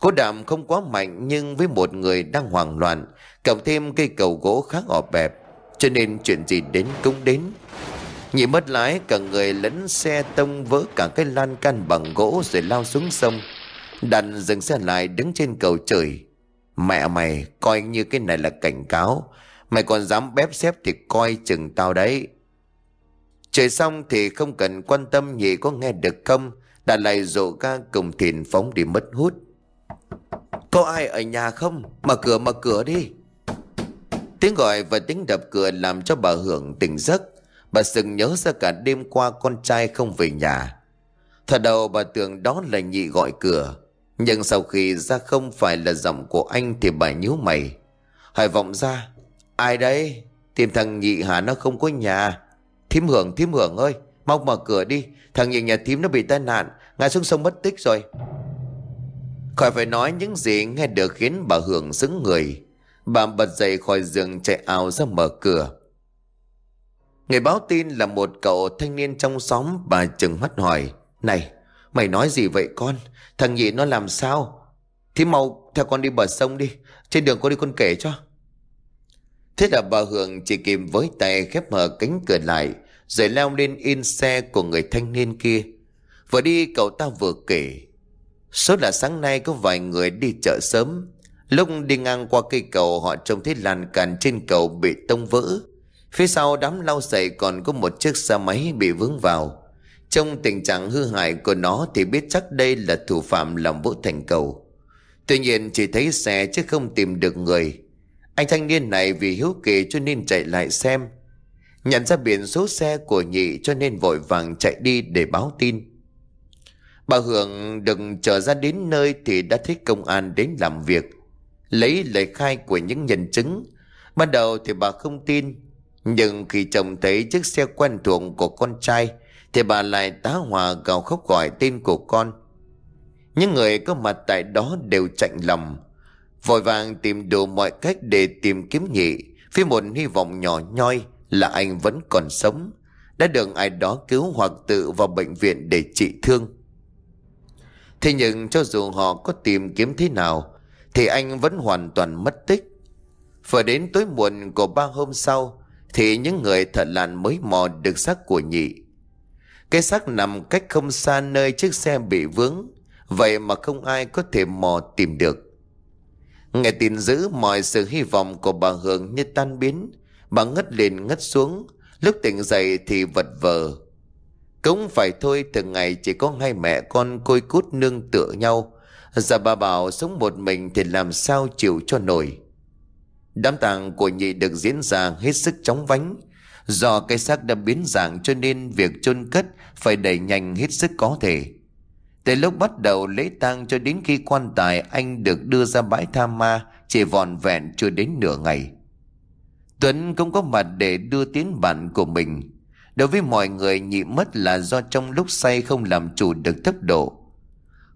Cố đạm không quá mạnh nhưng với một người đang hoảng loạn Cộng thêm cây cầu gỗ khá ọp bẹp cho nên chuyện gì đến cũng đến Nhị mất lái cả người lẫn xe tông vỡ cả cái lan can bằng gỗ rồi lao xuống sông Đàn dừng xe lại đứng trên cầu trời Mẹ mày coi như cái này là cảnh cáo Mày còn dám bép xếp thì coi chừng tao đấy Trời xong thì không cần quan tâm nhị có nghe được không Đàn lại rộ ga cùng thìn phóng đi mất hút Có ai ở nhà không? Mở cửa mở cửa đi Tiếng gọi và tiếng đập cửa làm cho bà Hưởng tỉnh giấc. Bà sừng nhớ ra cả đêm qua con trai không về nhà. Thật đầu bà tưởng đó là nhị gọi cửa. Nhưng sau khi ra không phải là giọng của anh thì bà nhíu mày. Hỏi vọng ra. Ai đấy? Tìm thằng nhị hả nó không có nhà. Thím Hưởng, thím Hưởng ơi. Mau mở cửa đi. Thằng nhị nhà thím nó bị tai nạn. Ngã xuống sông mất tích rồi. Khỏi phải nói những gì nghe được khiến bà Hưởng xứng người. Bà bật dậy khỏi giường chạy ao ra mở cửa. Người báo tin là một cậu thanh niên trong xóm bà chừng mắt hỏi. Này, mày nói gì vậy con? Thằng nhị nó làm sao? Thế mau theo con đi bờ sông đi. Trên đường con đi con kể cho. Thế là bà Hường chỉ kìm với tay khép mở cánh cửa lại rồi leo lên in xe của người thanh niên kia. Vừa đi cậu ta vừa kể. Số là sáng nay có vài người đi chợ sớm Lúc đi ngang qua cây cầu họ trông thấy làn can trên cầu bị tông vỡ. Phía sau đám lau sậy còn có một chiếc xe máy bị vướng vào. Trong tình trạng hư hại của nó thì biết chắc đây là thủ phạm làm vỡ thành cầu. Tuy nhiên chỉ thấy xe chứ không tìm được người. Anh thanh niên này vì hiếu kỳ cho nên chạy lại xem. Nhận ra biển số xe của nhị cho nên vội vàng chạy đi để báo tin. Bà Hưởng đừng chờ ra đến nơi thì đã thích công an đến làm việc lấy lời khai của những nhân chứng. Ban đầu thì bà không tin, nhưng khi chồng thấy chiếc xe quen thuộc của con trai thì bà lại tá hòa gào khóc gọi tên của con. Những người có mặt tại đó đều chạy lòng, vội vàng tìm đủ mọi cách để tìm kiếm nhị với một hy vọng nhỏ nhoi là anh vẫn còn sống, đã được ai đó cứu hoặc tự vào bệnh viện để trị thương. Thế nhưng cho dù họ có tìm kiếm thế nào thì anh vẫn hoàn toàn mất tích Phải đến tối muộn của ba hôm sau Thì những người thợ làn mới mò được xác của nhị Cái xác nằm cách không xa nơi chiếc xe bị vướng Vậy mà không ai có thể mò tìm được Nghe tin giữ mọi sự hy vọng của bà Hường như tan biến Bà ngất lên ngất xuống Lúc tỉnh dậy thì vật vờ Cũng phải thôi từng ngày chỉ có hai mẹ con côi cút nương tựa nhau Già dạ bà bảo sống một mình thì làm sao chịu cho nổi Đám tàng của nhị được diễn ra hết sức chóng vánh Do cái xác đã biến dạng cho nên việc chôn cất phải đẩy nhanh hết sức có thể Từ lúc bắt đầu lễ tang cho đến khi quan tài anh được đưa ra bãi tha ma Chỉ vòn vẹn chưa đến nửa ngày Tuấn không có mặt để đưa tiến bản của mình Đối với mọi người nhị mất là do trong lúc say không làm chủ được tốc độ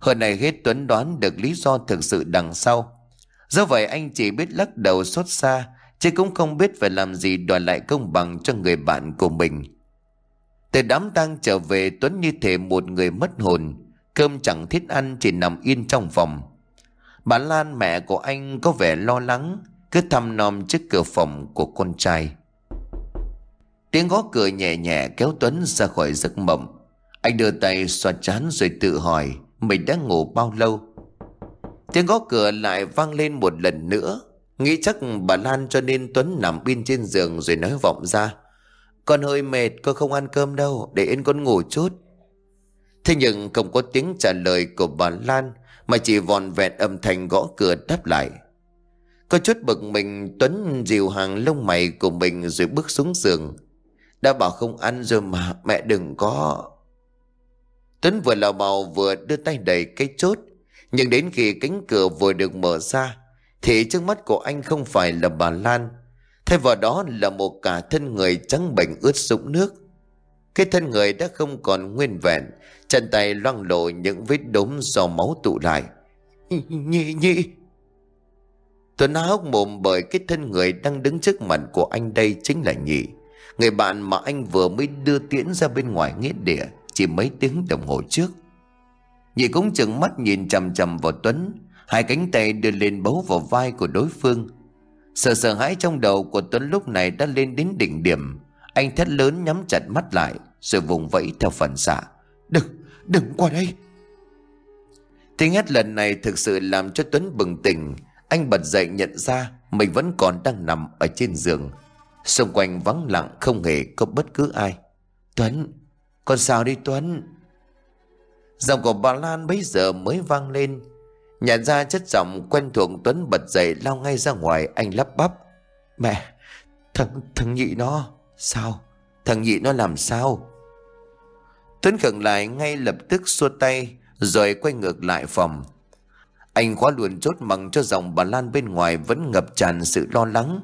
hơn này hết Tuấn đoán được lý do thực sự đằng sau. Do vậy anh chỉ biết lắc đầu xót xa, chứ cũng không biết phải làm gì đòi lại công bằng cho người bạn của mình. Từ đám tang trở về Tuấn như thể một người mất hồn, cơm chẳng thiết ăn chỉ nằm yên trong phòng. Bà Lan mẹ của anh có vẻ lo lắng, cứ thăm nom trước cửa phòng của con trai. Tiếng gõ cửa nhẹ nhẹ kéo Tuấn ra khỏi giấc mộng. Anh đưa tay xoa chán rồi tự hỏi mình đã ngủ bao lâu Tiếng gõ cửa lại vang lên một lần nữa Nghĩ chắc bà Lan cho nên Tuấn nằm pin trên giường rồi nói vọng ra Con hơi mệt con không ăn cơm đâu Để yên con ngủ chút Thế nhưng không có tiếng trả lời của bà Lan Mà chỉ vòn vẹn âm thanh gõ cửa đáp lại Có chút bực mình Tuấn dìu hàng lông mày của mình rồi bước xuống giường Đã bảo không ăn rồi mà mẹ đừng có Tuấn vừa lào bào vừa đưa tay đẩy cái chốt. Nhưng đến khi cánh cửa vừa được mở ra, thì trước mắt của anh không phải là bà Lan. Thay vào đó là một cả thân người trắng bệnh ướt sũng nước. Cái thân người đã không còn nguyên vẹn, chân tay loang lộ những vết đốm do máu tụ lại. Nhi nhi Tuấn há hốc mồm bởi cái thân người đang đứng trước mặt của anh đây chính là Nhi Người bạn mà anh vừa mới đưa tiễn ra bên ngoài nghĩa địa chỉ mấy tiếng đồng hồ trước Nhị cũng chừng mắt nhìn chằm chằm vào Tuấn Hai cánh tay đưa lên bấu vào vai của đối phương Sợ sợ hãi trong đầu của Tuấn lúc này đã lên đến đỉnh điểm Anh thét lớn nhắm chặt mắt lại Rồi vùng vẫy theo phần xạ Đừng, đừng qua đây Tiếng hét lần này thực sự làm cho Tuấn bừng tỉnh Anh bật dậy nhận ra Mình vẫn còn đang nằm ở trên giường Xung quanh vắng lặng không hề có bất cứ ai Tuấn, con sao đi Tuấn Giọng của bà Lan bấy giờ mới vang lên Nhận ra chất giọng quen thuộc Tuấn bật dậy lao ngay ra ngoài Anh lắp bắp Mẹ thằng, thằng nhị nó Sao thằng nhị nó làm sao Tuấn khẩn lại ngay lập tức xua tay Rồi quay ngược lại phòng Anh khóa luồn chốt mbằng cho dòng bà Lan bên ngoài Vẫn ngập tràn sự lo lắng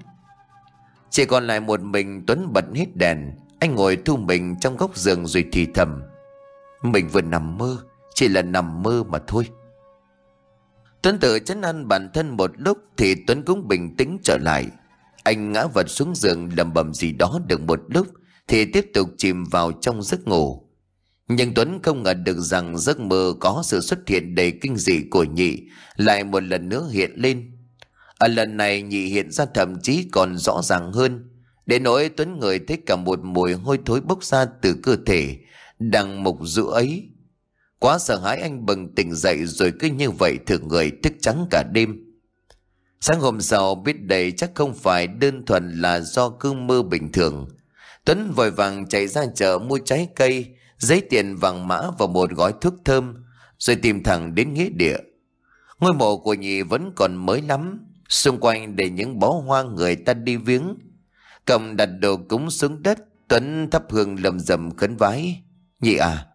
Chỉ còn lại một mình Tuấn bật hết đèn anh ngồi thu mình trong góc giường rồi thì thầm Mình vừa nằm mơ Chỉ là nằm mơ mà thôi Tuấn tự chấn an bản thân một lúc Thì Tuấn cũng bình tĩnh trở lại Anh ngã vật xuống giường lầm bầm gì đó được một lúc Thì tiếp tục chìm vào trong giấc ngủ Nhưng Tuấn không ngờ được rằng giấc mơ có sự xuất hiện đầy kinh dị của nhị Lại một lần nữa hiện lên Ở à, lần này nhị hiện ra thậm chí còn rõ ràng hơn để nỗi Tuấn người thấy cả một mùi hôi thối bốc ra từ cơ thể đằng mục rũ ấy Quá sợ hãi anh bừng tỉnh dậy rồi cứ như vậy thường người thức trắng cả đêm Sáng hôm sau biết đây chắc không phải đơn thuần là do cơn mơ bình thường Tuấn vội vàng chạy ra chợ mua trái cây Giấy tiền vàng mã và một gói thuốc thơm Rồi tìm thẳng đến nghĩa địa Ngôi mộ của nhị vẫn còn mới lắm Xung quanh để những bó hoa người ta đi viếng Cầm đặt đồ cúng xuống đất Tuấn thắp hương lầm rầm khấn vái Nhị à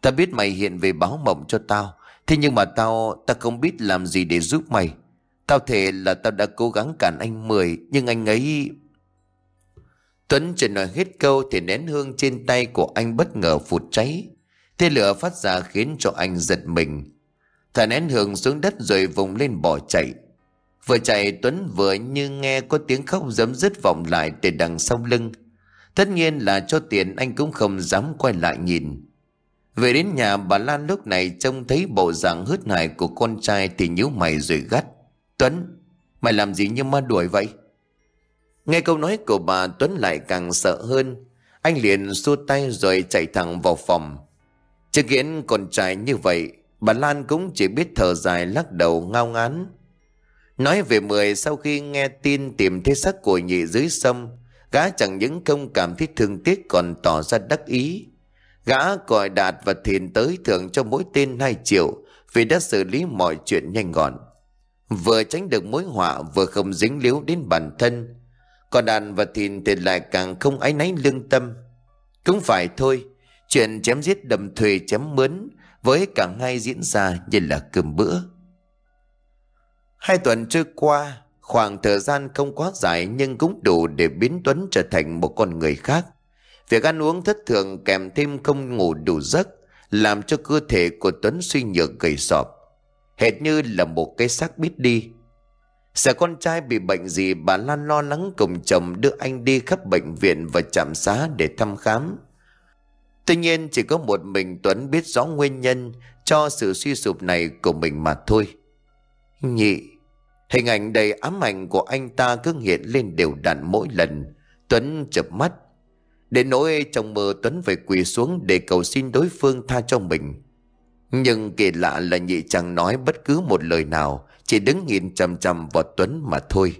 Ta biết mày hiện về báo mộng cho tao Thế nhưng mà tao Ta không biết làm gì để giúp mày Tao thể là tao đã cố gắng cản anh Mười Nhưng anh ấy Tuấn chưa nói hết câu Thì nén hương trên tay của anh bất ngờ phụt cháy Thế lửa phát ra khiến cho anh giật mình Thả nén hương xuống đất rồi vùng lên bỏ chạy Vừa chạy Tuấn vừa như nghe có tiếng khóc giấm dứt vọng lại từ đằng sau lưng. Tất nhiên là cho tiền anh cũng không dám quay lại nhìn. Về đến nhà bà Lan lúc này trông thấy bộ dạng hớt hải của con trai thì nhíu mày rồi gắt. Tuấn, mày làm gì như ma đuổi vậy? Nghe câu nói của bà Tuấn lại càng sợ hơn. Anh liền xua tay rồi chạy thẳng vào phòng. Chứng kiến con trai như vậy, bà Lan cũng chỉ biết thở dài lắc đầu ngao ngán. Nói về mười sau khi nghe tin tìm thấy xác của nhị dưới sông, gã chẳng những không cảm thấy thương tiếc còn tỏ ra đắc ý. Gã còi đạt và thiền tới thưởng cho mỗi tên hai triệu vì đã xử lý mọi chuyện nhanh gọn. Vừa tránh được mối họa vừa không dính líu đến bản thân. Còn đàn và thìn thì lại càng không áy náy lương tâm. Cũng phải thôi, chuyện chém giết đầm thuê chém mướn với cả hai diễn ra như là cơm bữa. Hai tuần trôi qua, khoảng thời gian không quá dài nhưng cũng đủ để biến Tuấn trở thành một con người khác. Việc ăn uống thất thường kèm thêm không ngủ đủ giấc làm cho cơ thể của Tuấn suy nhược gầy sọp. Hệt như là một cái xác bít đi. Sợ con trai bị bệnh gì bà Lan lo lắng cùng chồng đưa anh đi khắp bệnh viện và trạm xá để thăm khám. Tuy nhiên chỉ có một mình Tuấn biết rõ nguyên nhân cho sự suy sụp này của mình mà thôi. Nhị, Hình ảnh đầy ám ảnh của anh ta cứ hiện lên đều đặn mỗi lần. Tuấn chập mắt. Đến nỗi trong mơ Tuấn phải quỳ xuống để cầu xin đối phương tha cho mình. Nhưng kỳ lạ là nhị chẳng nói bất cứ một lời nào, chỉ đứng nhìn chằm chằm vào Tuấn mà thôi.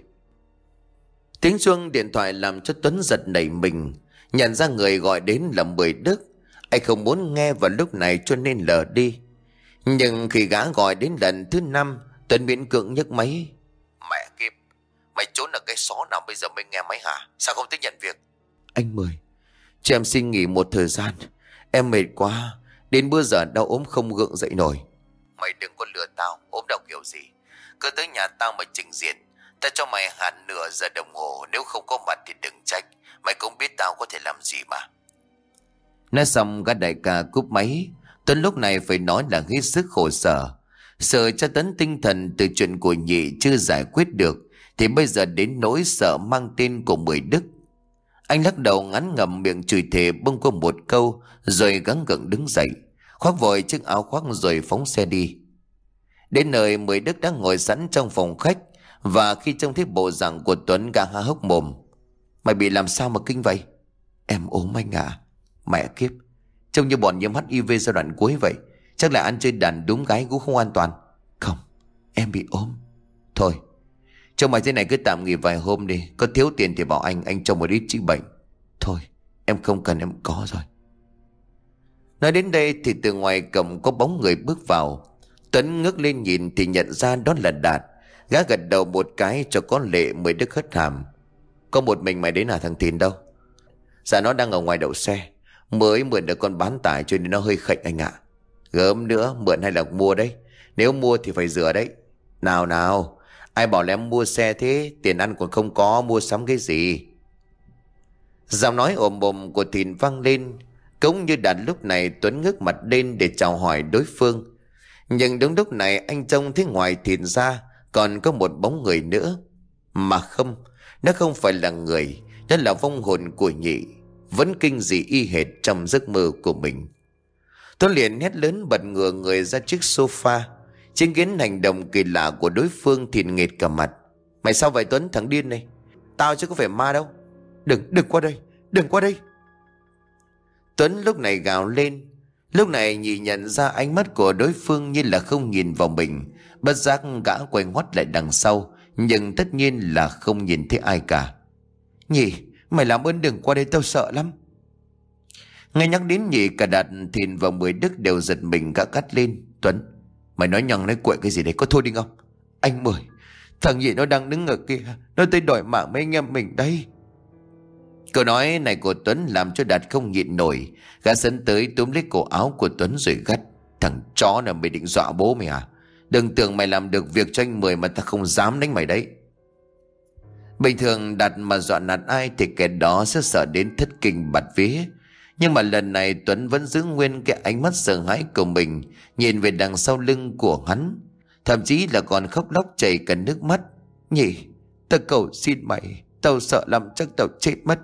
Tiếng chuông điện thoại làm cho Tuấn giật nảy mình, nhận ra người gọi đến là Mười Đức. Anh không muốn nghe vào lúc này cho nên lờ đi. Nhưng khi gã gọi đến lần thứ năm, Tuấn miễn cưỡng nhấc máy. Mày trốn ở cái xó nào bây giờ mới nghe máy hả Sao không tiếp nhận việc Anh mời. Cho em xin nghỉ một thời gian Em mệt quá Đến bữa giờ đau ốm không gượng dậy nổi Mày đừng có lừa tao ốm đau kiểu gì Cứ tới nhà tao mà trình diện Ta cho mày hạn nửa giờ đồng hồ Nếu không có mặt thì đừng trách Mày cũng biết tao có thể làm gì mà Nói xong gã đại ca cúp máy Tuấn lúc này phải nói là hết sức khổ sở Sợ cho Tấn tinh thần từ chuyện của nhị chưa giải quyết được thì bây giờ đến nỗi sợ mang tin của mười đức Anh lắc đầu ngắn ngầm miệng chửi thề bông qua một câu Rồi gắng gượng đứng dậy Khoác vội chiếc áo khoác rồi phóng xe đi Đến nơi mười đức đã ngồi sẵn trong phòng khách Và khi trông thấy bộ dạng của Tuấn gã há hốc mồm Mày bị làm sao mà kinh vậy Em ốm anh à Mẹ kiếp Trông như bọn nhiễm HIV giai đoạn cuối vậy Chắc là ăn chơi đàn đúng gái cũng không an toàn Không Em bị ốm Thôi trong mày thế này cứ tạm nghỉ vài hôm đi Có thiếu tiền thì bảo anh Anh cho một ít chữa bệnh Thôi em không cần em có rồi Nói đến đây thì từ ngoài cổng có bóng người bước vào Tuấn ngước lên nhìn thì nhận ra đó là Đạt gá gật đầu một cái cho có lệ mới đứt hất hàm Có một mình mày đến à thằng Tín đâu Dạ nó đang ở ngoài đậu xe Mới mượn được con bán tải cho nên nó hơi khệnh anh ạ Gớm nữa mượn hay là mua đấy Nếu mua thì phải rửa đấy Nào nào Ai bảo là em mua xe thế Tiền ăn còn không có mua sắm cái gì Giọng nói ồm ồm của Thìn vang lên Cũng như đàn lúc này Tuấn ngước mặt lên để chào hỏi đối phương Nhưng đúng lúc này anh trông thấy ngoài Thìn ra Còn có một bóng người nữa Mà không Nó không phải là người Nó là vong hồn của nhị Vẫn kinh dị y hệt trong giấc mơ của mình Tuấn liền hét lớn bật ngửa người ra chiếc sofa Chứng kiến hành động kỳ lạ của đối phương thì nghệt cả mặt Mày sao vậy Tuấn thằng điên này Tao chứ có phải ma đâu Đừng, đừng qua đây, đừng qua đây Tuấn lúc này gào lên Lúc này nhị nhận ra ánh mắt của đối phương như là không nhìn vào mình Bất giác gã quay ngoắt lại đằng sau Nhưng tất nhiên là không nhìn thấy ai cả Nhị, mày làm ơn đừng qua đây tao sợ lắm Nghe nhắc đến nhị cả đạt thìn và mười đức đều giật mình gã cắt lên Tuấn Mày nói nhằng nói quậy cái gì đấy có thôi đi không Anh Mười Thằng gì nó đang đứng ở kia Nó tới đòi mạng mấy anh em mình đây Câu nói này của Tuấn làm cho Đạt không nhịn nổi Gã dẫn tới túm lấy cổ áo của Tuấn rồi gắt Thằng chó nào mày định dọa bố mày à Đừng tưởng mày làm được việc cho anh Mười mà ta không dám đánh mày đấy Bình thường Đạt mà dọa nạt ai thì kẻ đó sẽ sợ đến thất kinh bặt vía nhưng mà lần này Tuấn vẫn giữ nguyên cái ánh mắt sợ hãi của mình Nhìn về đằng sau lưng của hắn Thậm chí là còn khóc lóc chảy cả nước mắt Nhỉ Tao cầu xin mày Tao sợ lắm chắc tao chết mất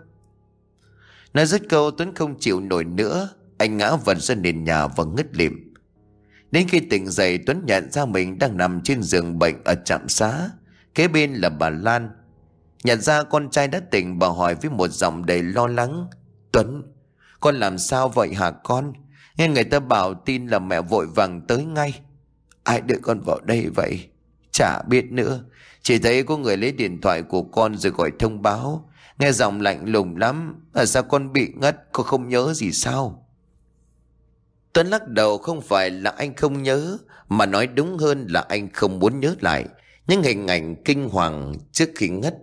Nói dứt câu Tuấn không chịu nổi nữa Anh ngã vật ra nền nhà và ngất lịm Đến khi tỉnh dậy Tuấn nhận ra mình đang nằm trên giường bệnh ở trạm xá Kế bên là bà Lan Nhận ra con trai đã tỉnh bà hỏi với một giọng đầy lo lắng Tuấn con làm sao vậy hả con Nghe người ta bảo tin là mẹ vội vàng tới ngay Ai đưa con vào đây vậy Chả biết nữa Chỉ thấy có người lấy điện thoại của con rồi gọi thông báo Nghe giọng lạnh lùng lắm Ở à, sao con bị ngất Con không nhớ gì sao Tuấn lắc đầu không phải là anh không nhớ Mà nói đúng hơn là anh không muốn nhớ lại Những hình ảnh kinh hoàng trước khi ngất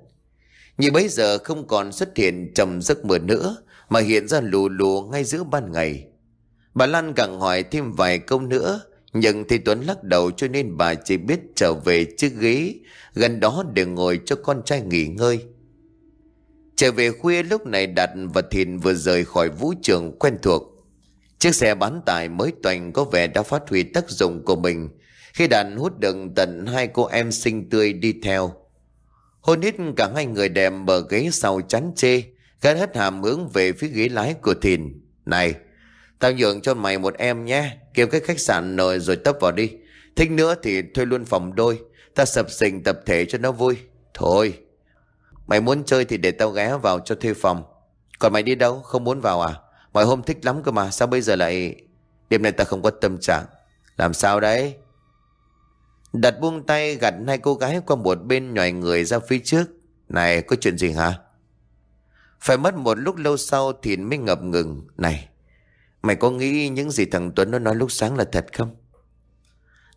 như bấy giờ không còn xuất hiện trong giấc mơ nữa mà hiện ra lù lù ngay giữa ban ngày. Bà Lan càng hỏi thêm vài câu nữa, nhưng thì Tuấn lắc đầu cho nên bà chỉ biết trở về chiếc ghế gần đó để ngồi cho con trai nghỉ ngơi. Trở về khuya lúc này Đạt và Thìn vừa rời khỏi vũ trường quen thuộc. Chiếc xe bán tải mới toành có vẻ đã phát huy tác dụng của mình khi Đạt hút được tận hai cô em xinh tươi đi theo. Hôn hít cả hai người đèm bờ ghế sau chắn chê Gã hết hàm hướng về phía ghế lái của Thìn. Này, tao nhường cho mày một em nhé. Kêu cái khách sạn nội rồi tấp vào đi. Thích nữa thì thuê luôn phòng đôi. Ta sập sình tập thể cho nó vui. Thôi, mày muốn chơi thì để tao ghé vào cho thuê phòng. Còn mày đi đâu? Không muốn vào à? Mọi hôm thích lắm cơ mà. Sao bây giờ lại... Đêm nay tao không có tâm trạng. Làm sao đấy? Đặt buông tay gặt hai cô gái qua một bên nhòi người ra phía trước. Này, có chuyện gì hả? Phải mất một lúc lâu sau thì mới ngập ngừng. Này, mày có nghĩ những gì thằng Tuấn nó nói lúc sáng là thật không?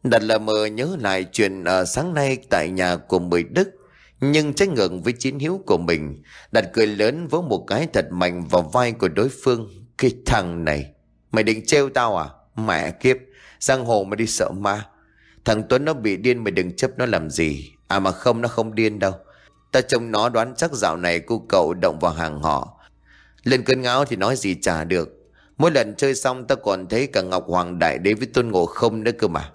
Đặt là mờ nhớ lại chuyện uh, sáng nay tại nhà của Mười Đức. Nhưng trái ngược với chiến hiếu của mình, đặt cười lớn với một cái thật mạnh vào vai của đối phương. Cái thằng này, mày định trêu tao à? Mẹ kiếp, giang hồ mà đi sợ ma. Thằng Tuấn nó bị điên mày đừng chấp nó làm gì. À mà không, nó không điên đâu. Ta trông nó đoán chắc dạo này cô cậu động vào hàng họ. Lên cơn ngáo thì nói gì trả được. Mỗi lần chơi xong ta còn thấy cả Ngọc Hoàng Đại Đế với Tôn Ngộ Không nữa cơ mà.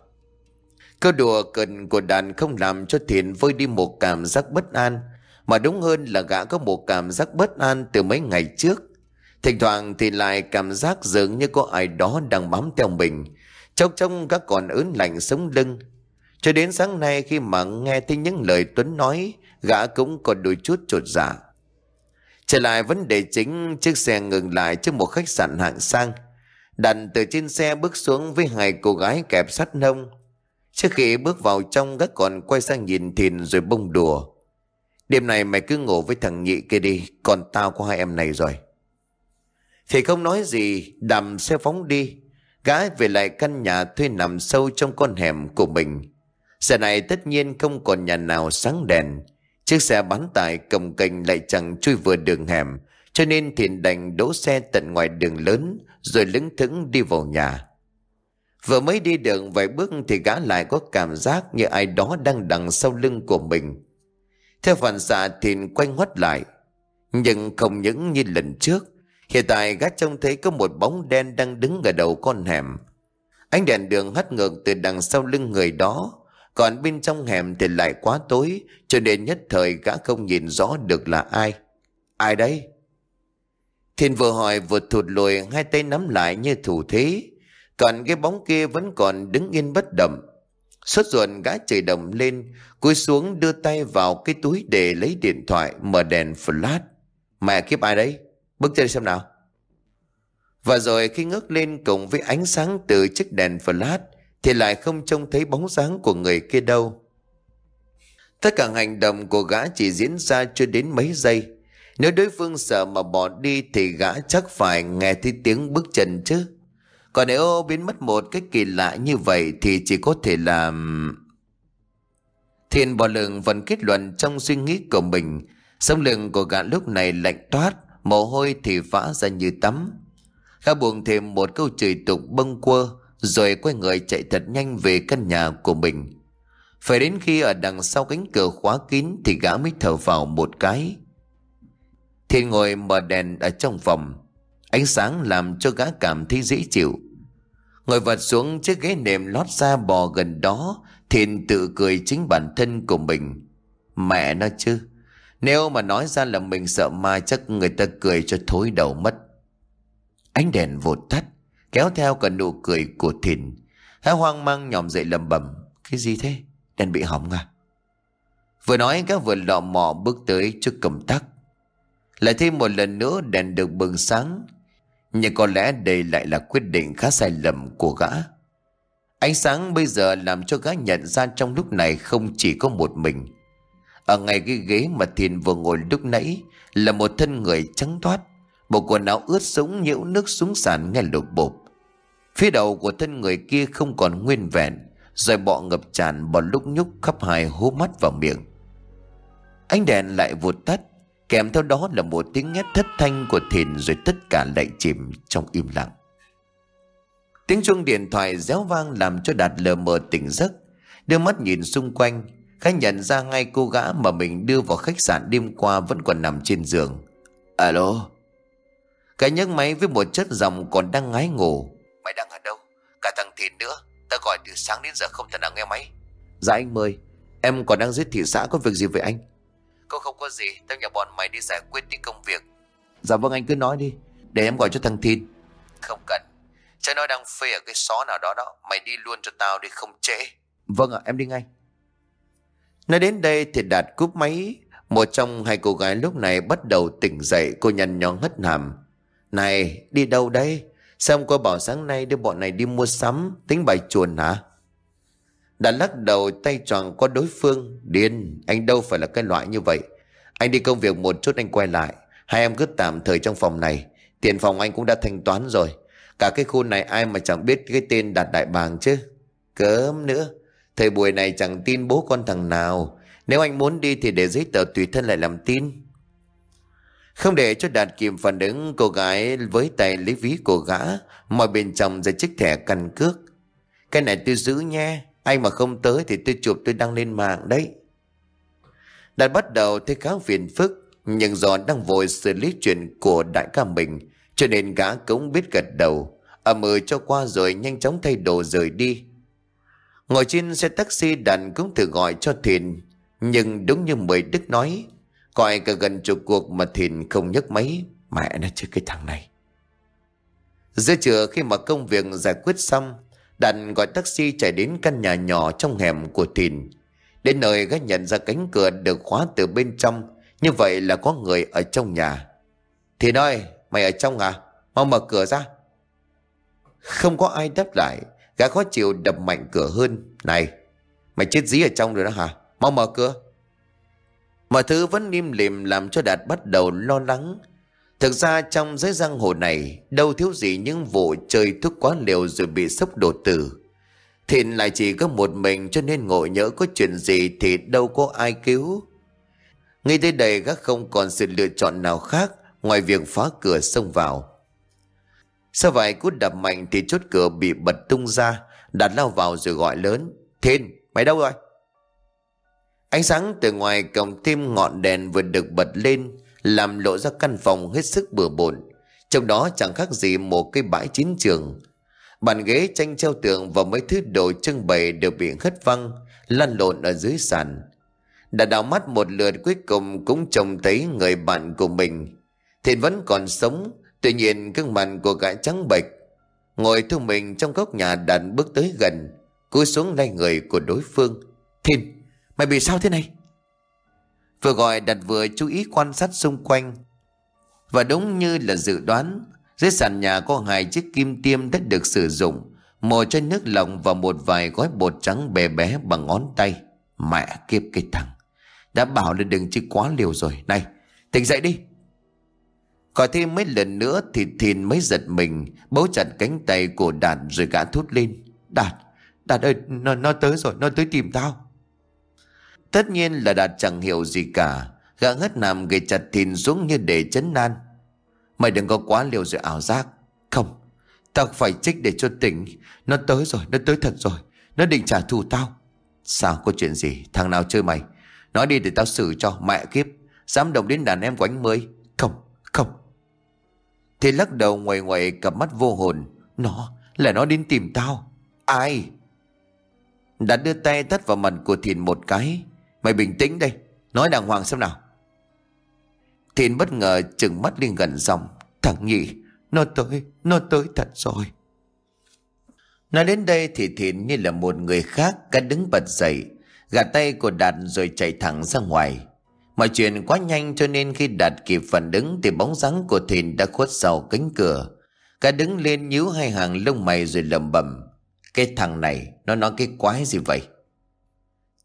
Câu đùa cần của đàn không làm cho Thiện vơi đi một cảm giác bất an. Mà đúng hơn là gã có một cảm giác bất an từ mấy ngày trước. Thỉnh thoảng thì lại cảm giác dường như có ai đó đang bám theo mình. Chốc trông các còn ớn lạnh sống lưng. Cho đến sáng nay khi mà nghe thấy những lời Tuấn nói gã cũng còn đôi chút trột dạ. Trở lại vấn đề chính, chiếc xe ngừng lại trước một khách sạn hạng sang. Đàn từ trên xe bước xuống với hai cô gái kẹp sắt nông. Trước khi bước vào trong gã còn quay sang nhìn Thìn rồi bông đùa. Đêm này mày cứ ngủ với thằng nhị kia đi, còn tao có hai em này rồi. Thì không nói gì, đầm xe phóng đi. Gái về lại căn nhà thuê nằm sâu trong con hẻm của mình. Giờ này tất nhiên không còn nhà nào sáng đèn. Chiếc xe bán tải cầm cành lại chẳng chui vừa đường hẻm, cho nên Thiện đành đỗ xe tận ngoài đường lớn rồi lững thững đi vào nhà. Vừa mới đi được vài bước thì gã lại có cảm giác như ai đó đang đằng sau lưng của mình. Theo phản xạ Thiện quanh ngoắt lại, nhưng không những như lần trước, hiện tại gã trông thấy có một bóng đen đang đứng ở đầu con hẻm. Ánh đèn đường hắt ngược từ đằng sau lưng người đó còn bên trong hẻm thì lại quá tối Cho nên nhất thời gã không nhìn rõ được là ai Ai đấy? Thiên vừa hỏi vừa thụt lùi Hai tay nắm lại như thủ thế Còn cái bóng kia vẫn còn đứng yên bất động xuất ruột gã chảy đồng lên Cúi xuống đưa tay vào cái túi để lấy điện thoại Mở đèn flash Mẹ kiếp ai đấy? Bước chân xem nào và rồi khi ngước lên cùng với ánh sáng từ chiếc đèn flash thì lại không trông thấy bóng dáng của người kia đâu. Tất cả hành động của gã chỉ diễn ra chưa đến mấy giây. Nếu đối phương sợ mà bỏ đi thì gã chắc phải nghe thấy tiếng bước chân chứ. Còn nếu biến mất một cách kỳ lạ như vậy thì chỉ có thể là... Thiên bò lường vẫn kết luận trong suy nghĩ của mình. Sống lưng của gã lúc này lạnh toát, mồ hôi thì vã ra như tắm. Gã buồn thêm một câu chửi tục bâng quơ rồi quay người chạy thật nhanh về căn nhà của mình. Phải đến khi ở đằng sau cánh cửa khóa kín thì gã mới thở vào một cái. Thiên ngồi mở đèn ở trong phòng. Ánh sáng làm cho gã cảm thấy dễ chịu. Ngồi vật xuống chiếc ghế nệm lót ra bò gần đó Thiên tự cười chính bản thân của mình Mẹ nó chứ Nếu mà nói ra là mình sợ ma chắc người ta cười cho thối đầu mất Ánh đèn vụt tắt kéo theo cả nụ cười của thìn hắn hoang mang nhòm dậy lầm bầm cái gì thế đèn bị hỏng à vừa nói các vừa lọ mọ bước tới trước cầm tắc lại thêm một lần nữa đèn được bừng sáng nhưng có lẽ đây lại là quyết định khá sai lầm của gã ánh sáng bây giờ làm cho gã nhận ra trong lúc này không chỉ có một mình ở ngay cái ghế mà thìn vừa ngồi lúc nãy là một thân người trắng toát Bộ quần áo ướt sũng nhiễu nước xuống sàn nghe lục bộp Phía đầu của thân người kia không còn nguyên vẹn Rồi bọ ngập tràn bọt lúc nhúc khắp hai hố mắt vào miệng Ánh đèn lại vụt tắt Kèm theo đó là một tiếng ngét thất thanh của thìn Rồi tất cả lại chìm trong im lặng Tiếng chuông điện thoại réo vang làm cho Đạt lờ mờ tỉnh giấc Đưa mắt nhìn xung quanh Khá nhận ra ngay cô gã mà mình đưa vào khách sạn đêm qua vẫn còn nằm trên giường Alo cái nhấc máy với một chất giọng còn đang ngái ngủ Mày đang ở đâu Cả thằng Thìn nữa Ta gọi từ sáng đến giờ không thể nào nghe máy Dạ anh mời Em còn đang dưới thị xã có việc gì với anh Cô không có gì Tao nhờ bọn mày đi giải quyết những công việc Dạ vâng anh cứ nói đi Để em gọi cho thằng Thìn Không cần Trái nói đang phê ở cái xó nào đó đó Mày đi luôn cho tao đi không trễ Vâng ạ em đi ngay Nói đến đây thì Đạt cúp máy Một trong hai cô gái lúc này bắt đầu tỉnh dậy Cô nhăn nhó hất hàm này, đi đâu đây? xem ông bảo sáng nay đưa bọn này đi mua sắm, tính bài chuồn hả? Đã lắc đầu tay tròn qua đối phương. Điên, anh đâu phải là cái loại như vậy. Anh đi công việc một chút anh quay lại. Hai em cứ tạm thời trong phòng này. Tiền phòng anh cũng đã thanh toán rồi. Cả cái khu này ai mà chẳng biết cái tên đạt đại bàng chứ. Cớm nữa. Thời buổi này chẳng tin bố con thằng nào. Nếu anh muốn đi thì để giấy tờ tùy thân lại làm tin. Không để cho Đạt kịp phản ứng cô gái với tay lấy ví của gã mọi bên trong ra chiếc thẻ căn cước Cái này tôi giữ nha Anh mà không tới thì tôi chụp tôi đăng lên mạng đấy Đạt bắt đầu thấy khá phiền phức Nhưng do đang vội xử lý chuyện của đại ca mình Cho nên gã cũng biết gật đầu Ẩm ừ cho qua rồi nhanh chóng thay đồ rời đi Ngồi trên xe taxi Đạt cũng thử gọi cho Thiền Nhưng đúng như mười đức nói Coi cả gần chục cuộc mà Thìn không nhấc máy. Mẹ nó chứ cái thằng này. Giữa trưa khi mà công việc giải quyết xong, Đàn gọi taxi chạy đến căn nhà nhỏ trong hẻm của Thìn. Đến nơi gã nhận ra cánh cửa được khóa từ bên trong, như vậy là có người ở trong nhà. Thìn ơi, mày ở trong à? Mau mở cửa ra. Không có ai đáp lại, gã khó chịu đập mạnh cửa hơn. Này, mày chết dí ở trong rồi đó hả? Mau mở cửa. Mọi thứ vẫn im lìm làm cho Đạt bắt đầu lo lắng. Thực ra trong giới giang hồ này đâu thiếu gì những vụ chơi thuốc quá liều rồi bị sốc đột tử. Thịnh lại chỉ có một mình cho nên ngộ nhỡ có chuyện gì thì đâu có ai cứu. Ngay tới đây các không còn sự lựa chọn nào khác ngoài việc phá cửa xông vào. Sau vài cút đập mạnh thì chốt cửa bị bật tung ra, đạt lao vào rồi gọi lớn. Thìn, mày đâu rồi? Ánh sáng từ ngoài cộng thêm ngọn đèn vừa được bật lên làm lộ ra căn phòng hết sức bừa bộn. Trong đó chẳng khác gì một cái bãi chiến trường. Bàn ghế tranh treo tường và mấy thứ đồ trưng bày đều bị hất văng, lăn lộn ở dưới sàn. Đã đào mắt một lượt cuối cùng cũng trông thấy người bạn của mình. Thiện vẫn còn sống, tuy nhiên gương mặt của gã trắng bệch. Ngồi thu mình trong góc nhà đàn bước tới gần, cúi xuống lay người của đối phương. Thiên! Mày bị sao thế này Vừa gọi đặt vừa chú ý quan sát xung quanh Và đúng như là dự đoán Dưới sàn nhà có hai chiếc kim tiêm đã được sử dụng Một chai nước lỏng và một vài gói bột trắng bé bé bằng ngón tay Mẹ kiếp cái thằng Đã bảo là đừng chứ quá liều rồi Này tỉnh dậy đi Gọi thêm mấy lần nữa thì Thìn mới giật mình Bấu chặt cánh tay của Đạt rồi gã thút lên Đạt, Đạt ơi, nó, nó tới rồi, nó tới tìm tao Tất nhiên là Đạt chẳng hiểu gì cả Gã hất nằm gầy chặt thìn xuống như để chấn nan Mày đừng có quá liều rồi ảo giác Không Tao phải trích để cho tỉnh Nó tới rồi, nó tới thật rồi Nó định trả thù tao Sao có chuyện gì, thằng nào chơi mày Nói đi để tao xử cho, mẹ kiếp Dám động đến đàn em của anh mới Không, không Thì lắc đầu ngoài ngoài cặp mắt vô hồn Nó, là nó đến tìm tao Ai Đã đưa tay tắt vào mặt của Thìn một cái Mày bình tĩnh đây Nói đàng hoàng xem nào Thiên bất ngờ chừng mắt lên gần dòng Thằng nhị Nó tới Nó tới thật rồi Nói đến đây thì Thiện như là một người khác Cả đứng bật dậy Gạt tay của Đạt rồi chạy thẳng ra ngoài Mọi chuyện quá nhanh cho nên khi Đạt kịp phản ứng Thì bóng dáng của Thiện đã khuất sau cánh cửa Cả đứng lên nhíu hai hàng lông mày rồi lầm bầm Cái thằng này nó nói cái quái gì vậy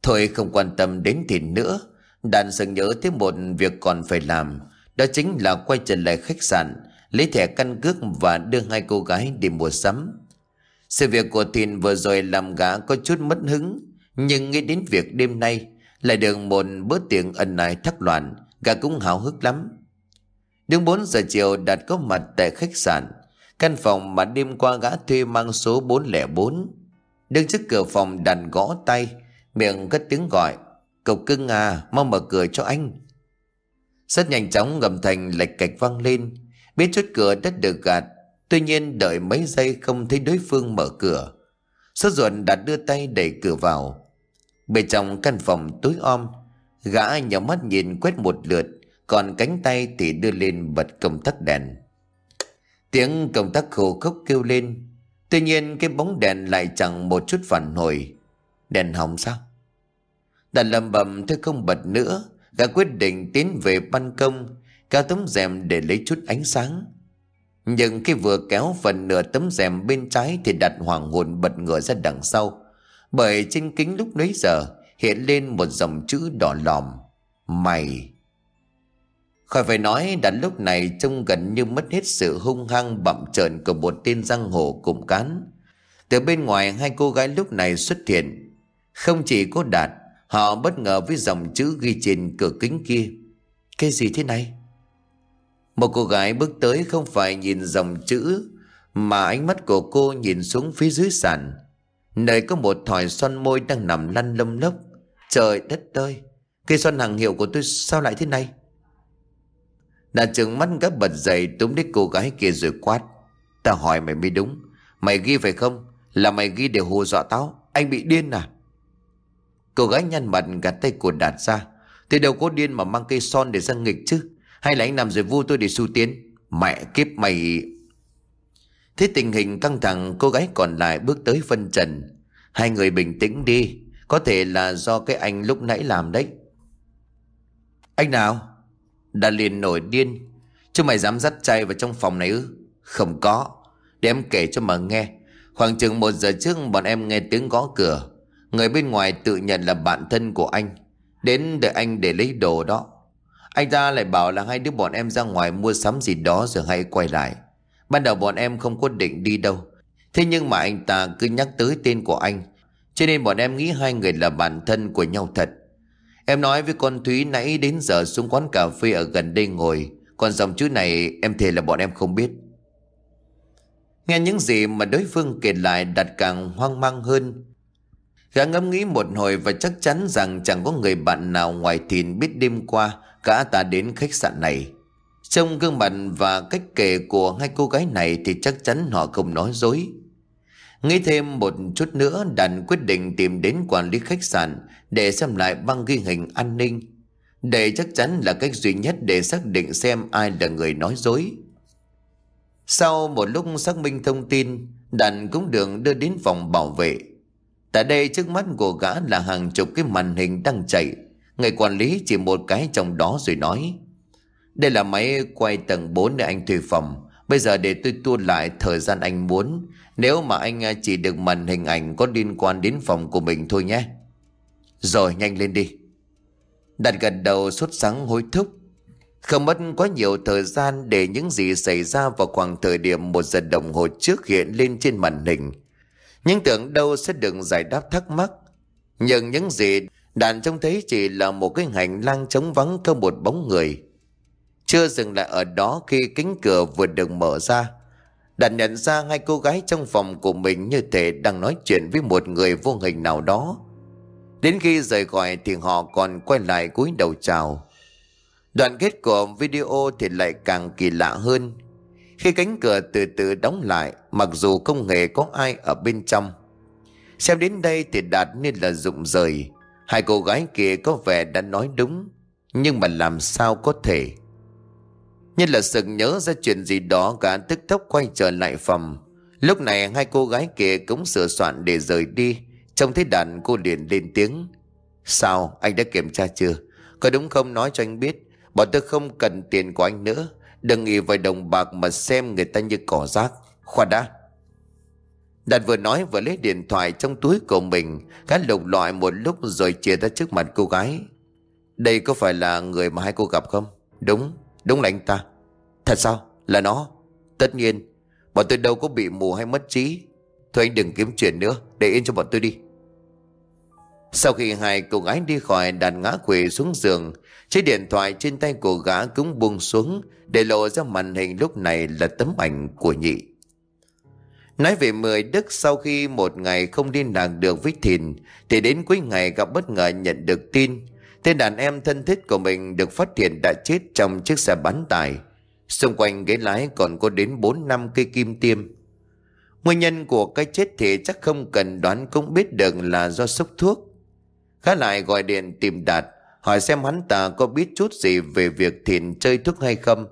Thôi không quan tâm đến thịt nữa Đàn sừng nhớ tới một việc còn phải làm Đó chính là quay trở lại khách sạn Lấy thẻ căn cước và đưa hai cô gái đi mua sắm Sự việc của Thìn vừa rồi làm gã có chút mất hứng Nhưng nghĩ đến việc đêm nay Lại được một bữa tiệc ẩn nại thắc loạn Gã cũng háo hức lắm Đúng 4 giờ chiều đạt có mặt tại khách sạn Căn phòng mà đêm qua gã thuê mang số 404 Đứng trước cửa phòng đàn gõ tay miệng cất tiếng gọi cậu cưng à mau mở cửa cho anh rất nhanh chóng ngầm thành lệch cạch vang lên biết chốt cửa đất được gạt tuy nhiên đợi mấy giây không thấy đối phương mở cửa sốt ruột đạt đưa tay đẩy cửa vào bên trong căn phòng tối om gã nhắm mắt nhìn quét một lượt còn cánh tay thì đưa lên bật công tắc đèn tiếng công tắc khô khốc kêu lên tuy nhiên cái bóng đèn lại chẳng một chút phản hồi Đèn hỏng sao Đặt lầm bầm tôi không bật nữa Gã quyết định tiến về ban công Kéo tấm rèm để lấy chút ánh sáng Nhưng khi vừa kéo phần nửa tấm rèm bên trái Thì đặt hoàng hồn bật ngửa ra đằng sau Bởi trên kính lúc nấy giờ Hiện lên một dòng chữ đỏ lòm Mày Khỏi phải nói đặt lúc này trông gần như mất hết sự hung hăng bậm trợn của một tên giang hồ cụm cán. Từ bên ngoài hai cô gái lúc này xuất hiện không chỉ cô Đạt Họ bất ngờ với dòng chữ ghi trên cửa kính kia Cái gì thế này Một cô gái bước tới không phải nhìn dòng chữ Mà ánh mắt của cô nhìn xuống phía dưới sàn Nơi có một thỏi son môi đang nằm lăn lông lốc Trời đất ơi Cây son hàng hiệu của tôi sao lại thế này Đạt trừng mắt gấp bật dậy túm lấy cô gái kia rồi quát Ta hỏi mày mới đúng Mày ghi phải không Là mày ghi để hù dọa tao Anh bị điên à Cô gái nhăn mặt gạt tay của Đạt ra Thì đâu có điên mà mang cây son để ra nghịch chứ Hay là anh nằm rồi vu tôi để xu tiến Mẹ kiếp mày Thế tình hình căng thẳng Cô gái còn lại bước tới phân trần Hai người bình tĩnh đi Có thể là do cái anh lúc nãy làm đấy Anh nào Đã liền nổi điên Chứ mày dám dắt chay vào trong phòng này ư Không có Để em kể cho mà nghe Khoảng chừng một giờ trước bọn em nghe tiếng gõ cửa Người bên ngoài tự nhận là bạn thân của anh Đến đợi anh để lấy đồ đó Anh ta lại bảo là hai đứa bọn em ra ngoài mua sắm gì đó rồi hãy quay lại Ban đầu bọn em không có định đi đâu Thế nhưng mà anh ta cứ nhắc tới tên của anh Cho nên bọn em nghĩ hai người là bạn thân của nhau thật Em nói với con Thúy nãy đến giờ xuống quán cà phê ở gần đây ngồi Còn dòng chữ này em thề là bọn em không biết Nghe những gì mà đối phương kể lại đặt càng hoang mang hơn Gã ngẫm nghĩ một hồi và chắc chắn rằng chẳng có người bạn nào ngoài thìn biết đêm qua gã ta đến khách sạn này. Trong gương mặt và cách kể của hai cô gái này thì chắc chắn họ không nói dối. Nghĩ thêm một chút nữa đành quyết định tìm đến quản lý khách sạn để xem lại băng ghi hình an ninh. để chắc chắn là cách duy nhất để xác định xem ai là người nói dối. Sau một lúc xác minh thông tin, đành cũng được đưa đến phòng bảo vệ Tại đây trước mắt của gã là hàng chục cái màn hình đang chạy. Người quản lý chỉ một cái trong đó rồi nói. Đây là máy quay tầng 4 để anh thuê phòng. Bây giờ để tôi tua lại thời gian anh muốn. Nếu mà anh à, chỉ được màn hình ảnh có liên quan đến phòng của mình thôi nhé. Rồi nhanh lên đi. Đặt gật đầu sốt sáng hối thúc. Không mất quá nhiều thời gian để những gì xảy ra vào khoảng thời điểm một giờ đồng hồ trước hiện lên trên màn hình. Nhưng tưởng đâu sẽ được giải đáp thắc mắc. Nhưng những gì đàn trông thấy chỉ là một cái hành lang trống vắng không một bóng người. Chưa dừng lại ở đó khi kính cửa vừa được mở ra. Đàn nhận ra hai cô gái trong phòng của mình như thể đang nói chuyện với một người vô hình nào đó. Đến khi rời khỏi thì họ còn quay lại cúi đầu chào. Đoạn kết của video thì lại càng kỳ lạ hơn khi cánh cửa từ từ đóng lại Mặc dù không hề có ai ở bên trong Xem đến đây thì Đạt nên là rụng rời Hai cô gái kia có vẻ đã nói đúng Nhưng mà làm sao có thể Nhân là sực nhớ ra chuyện gì đó Gã tức tốc quay trở lại phòng Lúc này hai cô gái kia cũng sửa soạn để rời đi Trông thấy đàn cô liền lên tiếng Sao anh đã kiểm tra chưa Có đúng không nói cho anh biết Bọn tôi không cần tiền của anh nữa Đừng nghĩ vài đồng bạc mà xem người ta như cỏ rác Khoa đã Đạt vừa nói vừa lấy điện thoại trong túi của mình Gã lục loại một lúc rồi chia ra trước mặt cô gái Đây có phải là người mà hai cô gặp không? Đúng, đúng là anh ta Thật sao? Là nó? Tất nhiên Bọn tôi đâu có bị mù hay mất trí Thôi anh đừng kiếm chuyện nữa Để yên cho bọn tôi đi Sau khi hai cô gái đi khỏi đàn ngã quỷ xuống giường Chiếc điện thoại trên tay của gã cũng buông xuống Để lộ ra màn hình lúc này là tấm ảnh của nhị Nói về mười Đức sau khi một ngày không liên lạc được với Thìn Thì đến cuối ngày gặp bất ngờ nhận được tin Tên đàn em thân thích của mình được phát hiện đã chết trong chiếc xe bán tải Xung quanh ghế lái còn có đến 4 năm cây kim tiêm Nguyên nhân của cái chết thì chắc không cần đoán cũng biết được là do sốc thuốc Khá lại gọi điện tìm Đạt hỏi xem hắn ta có biết chút gì về việc Thìn chơi thức hay không.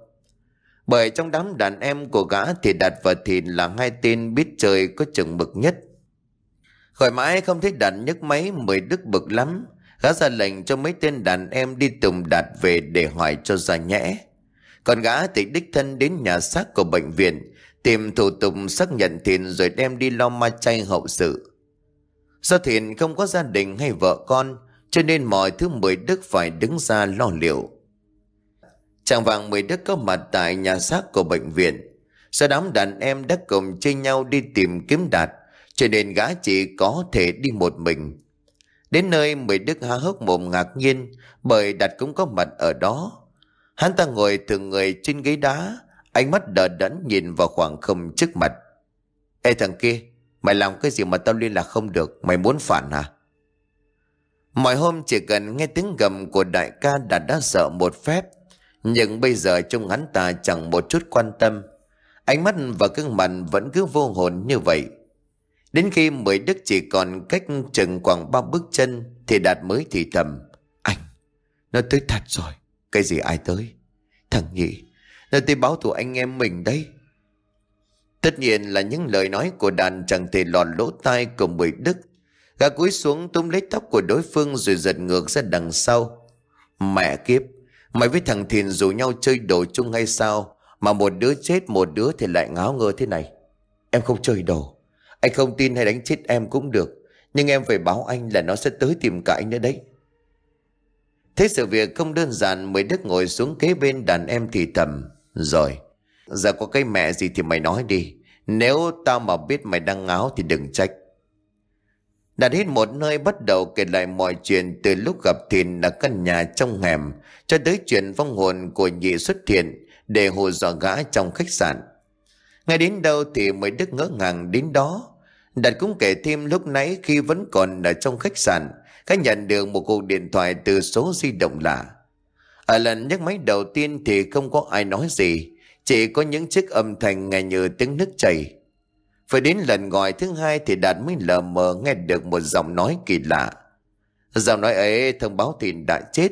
Bởi trong đám đàn em của gã thì Đạt và Thìn là hai tên biết chơi có chừng mực nhất. Khỏi mãi không thấy Đạt nhấc máy mười đức bực lắm, gã ra lệnh cho mấy tên đàn em đi tùng Đạt về để hỏi cho ra nhẽ. Còn gã thì đích thân đến nhà xác của bệnh viện, tìm thủ tục xác nhận Thìn rồi đem đi lo ma chay hậu sự. Do Thìn không có gia đình hay vợ con, cho nên mọi thứ mười đức phải đứng ra lo liệu Chàng vàng mười đức có mặt tại nhà xác của bệnh viện Sau đám đàn em đã cùng chơi nhau đi tìm kiếm đạt Cho nên gã chỉ có thể đi một mình Đến nơi mười đức há hốc mồm ngạc nhiên Bởi đạt cũng có mặt ở đó Hắn ta ngồi thường người trên ghế đá Ánh mắt đờ đẫn nhìn vào khoảng không trước mặt Ê thằng kia Mày làm cái gì mà tao liên lạc không được Mày muốn phản hả à? Mọi hôm chỉ cần nghe tiếng gầm của đại ca đạt đã sợ một phép. Nhưng bây giờ trông hắn ta chẳng một chút quan tâm. Ánh mắt và gương mặt vẫn cứ vô hồn như vậy. Đến khi mới đức chỉ còn cách chừng khoảng ba bước chân thì Đạt mới thì thầm. Anh, nó tới thật rồi. Cái gì ai tới? Thằng nhị, nó tới báo thù anh em mình đấy. Tất nhiên là những lời nói của đàn chẳng thể lọt lỗ tai của mười đức Gã cúi xuống túm lấy tóc của đối phương rồi giật ngược ra đằng sau. Mẹ kiếp, mày với thằng Thìn rủ nhau chơi đồ chung hay sao? Mà một đứa chết một đứa thì lại ngáo ngơ thế này. Em không chơi đồ. Anh không tin hay đánh chết em cũng được. Nhưng em phải báo anh là nó sẽ tới tìm cả anh nữa đấy. Thế sự việc không đơn giản mới đức ngồi xuống kế bên đàn em thì thầm Rồi Giờ có cái mẹ gì thì mày nói đi Nếu tao mà biết mày đang ngáo thì đừng trách đã đến một nơi bắt đầu kể lại mọi chuyện từ lúc gặp Thìn ở căn nhà trong hẻm cho tới chuyện vong hồn của nhị xuất hiện để hồ dọa gã trong khách sạn. Ngay đến đâu thì mới đức ngỡ ngàng đến đó. Đạt cũng kể thêm lúc nãy khi vẫn còn ở trong khách sạn, gã nhận được một cuộc điện thoại từ số di động lạ. Ở lần nhắc máy đầu tiên thì không có ai nói gì, chỉ có những chiếc âm thanh nghe như tiếng nước chảy. Phải đến lần gọi thứ hai thì Đạt mới lờ mờ nghe được một giọng nói kỳ lạ. Giọng nói ấy thông báo Thìn đã chết,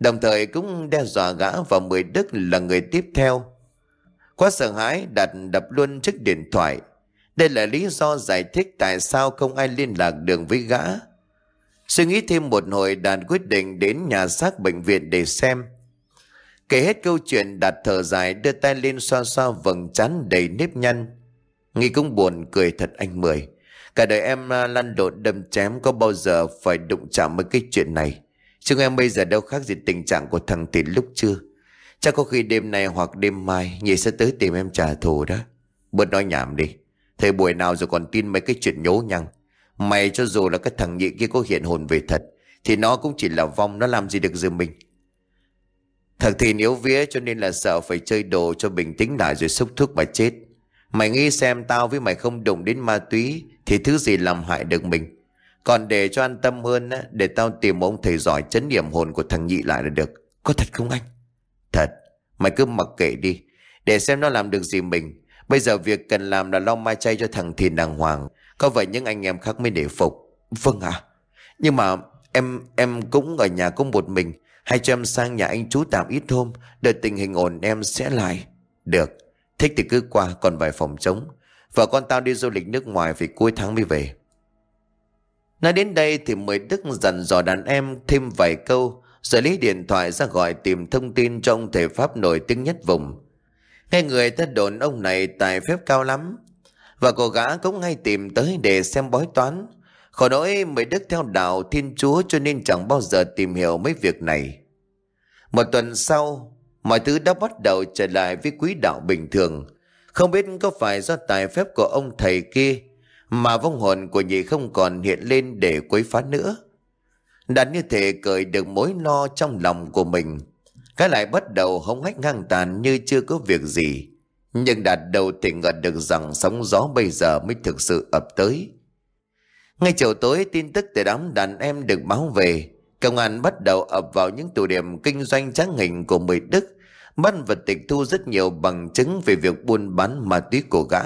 đồng thời cũng đe dọa gã và Mười Đức là người tiếp theo. Quá sợ hãi, Đạt đập luôn chiếc điện thoại. Đây là lý do giải thích tại sao không ai liên lạc được với gã. Suy nghĩ thêm một hồi Đạt quyết định đến nhà xác bệnh viện để xem. Kể hết câu chuyện Đạt thở dài đưa tay lên xoa xoa vầng trán đầy nếp nhăn. Nghĩ cũng buồn cười thật anh Mười Cả đời em à, lăn lộn đâm chém Có bao giờ phải đụng chạm với cái chuyện này Chúng em bây giờ đâu khác gì tình trạng của thằng Tín lúc chưa Chắc có khi đêm nay hoặc đêm mai Nhị sẽ tới tìm em trả thù đó Bớt nói nhảm đi Thế buổi nào rồi còn tin mấy cái chuyện nhố nhăng Mày cho dù là cái thằng nhị kia có hiện hồn về thật Thì nó cũng chỉ là vong Nó làm gì được giường mình Thằng thì yếu vía cho nên là sợ phải chơi đồ cho bình tĩnh lại rồi xúc thuốc mà chết Mày nghĩ xem tao với mày không đụng đến ma túy Thì thứ gì làm hại được mình Còn để cho an tâm hơn Để tao tìm ông thầy giỏi chấn niệm hồn của thằng nhị lại là được Có thật không anh Thật Mày cứ mặc kệ đi Để xem nó làm được gì mình Bây giờ việc cần làm là lo mai chay cho thằng Thìn đàng hoàng Có vậy những anh em khác mới để phục Vâng ạ Nhưng mà em em cũng ở nhà cũng một mình Hay cho em sang nhà anh chú tạm ít hôm Đợi tình hình ổn em sẽ lại Được Thích thì cứ qua còn vài phòng trống Vợ con tao đi du lịch nước ngoài Vì cuối tháng mới về Nói đến đây thì mới Đức dặn dò đàn em thêm vài câu Rồi lấy điện thoại ra gọi tìm thông tin Cho ông thầy Pháp nổi tiếng nhất vùng Nghe người ta đồn ông này tài phép cao lắm Và cô gã cũng ngay tìm tới để xem bói toán Khổ nỗi mới Đức theo đạo Thiên Chúa Cho nên chẳng bao giờ tìm hiểu mấy việc này Một tuần sau Mọi thứ đã bắt đầu trở lại với quý đạo bình thường. Không biết có phải do tài phép của ông thầy kia mà vong hồn của nhị không còn hiện lên để quấy phá nữa. Đàn như thể cởi được mối lo trong lòng của mình. Cái lại bắt đầu hống hách ngang tàn như chưa có việc gì. Nhưng đạt đầu tỉnh ngật được rằng sóng gió bây giờ mới thực sự ập tới. Ngay chiều tối tin tức từ đám đàn em được báo về Công an bắt đầu ập vào những tụ điểm kinh doanh tráng hình của Mười Đức, bắt và tịch thu rất nhiều bằng chứng về việc buôn bán ma túy của gã.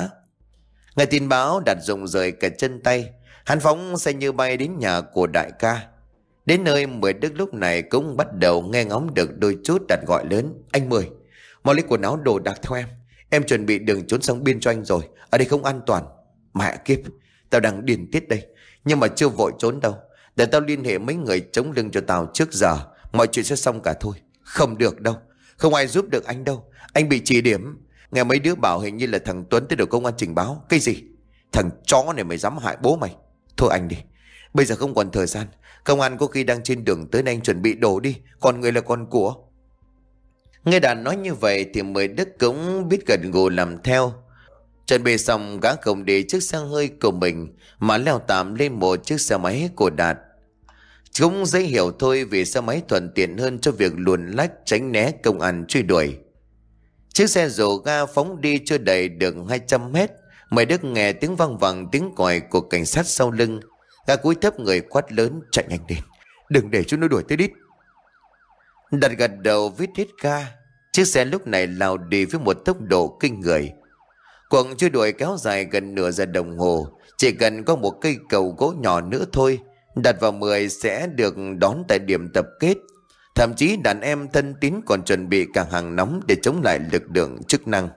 Nghe tin báo đặt dùng rời cả chân tay, hắn phóng xe như bay đến nhà của đại ca. Đến nơi Mười Đức lúc này cũng bắt đầu nghe ngóng được đôi chút đặt gọi lớn. Anh Mười, mau lấy quần áo đồ đặt theo em. Em chuẩn bị đường trốn sang biên cho anh rồi. Ở đây không an toàn. Mẹ kiếp, tao đang điền tiết đây. Nhưng mà chưa vội trốn đâu. Để tao liên hệ mấy người chống lưng cho tao trước giờ Mọi chuyện sẽ xong cả thôi Không được đâu Không ai giúp được anh đâu Anh bị chỉ điểm Nghe mấy đứa bảo hình như là thằng Tuấn tới được công an trình báo Cái gì Thằng chó này mày dám hại bố mày Thôi anh đi Bây giờ không còn thời gian Công an có khi đang trên đường tới nên anh chuẩn bị đổ đi Còn người là con của Nghe đàn nói như vậy thì mười đức cũng biết gần gù làm theo Chuẩn bị xong gã không để chiếc xe hơi của mình Mà leo tạm lên một chiếc xe máy của Đạt chúng dễ hiểu thôi vì xe máy thuận tiện hơn cho việc luồn lách tránh né công an truy đuổi. Chiếc xe rổ ga phóng đi chưa đầy được 200 mét. Mày Đức nghe tiếng văng vẳng tiếng còi của cảnh sát sau lưng. Gà cúi thấp người quát lớn chạy nhanh đi Đừng để chúng nó đuổi tới đít. Đặt gật đầu vít hết ga. Chiếc xe lúc này lao đi với một tốc độ kinh người. Cuộc truy đuổi kéo dài gần nửa giờ đồng hồ. Chỉ cần có một cây cầu gỗ nhỏ nữa thôi Đặt vào mười sẽ được đón tại điểm tập kết Thậm chí đàn em thân tín còn chuẩn bị cả hàng nóng để chống lại lực lượng chức năng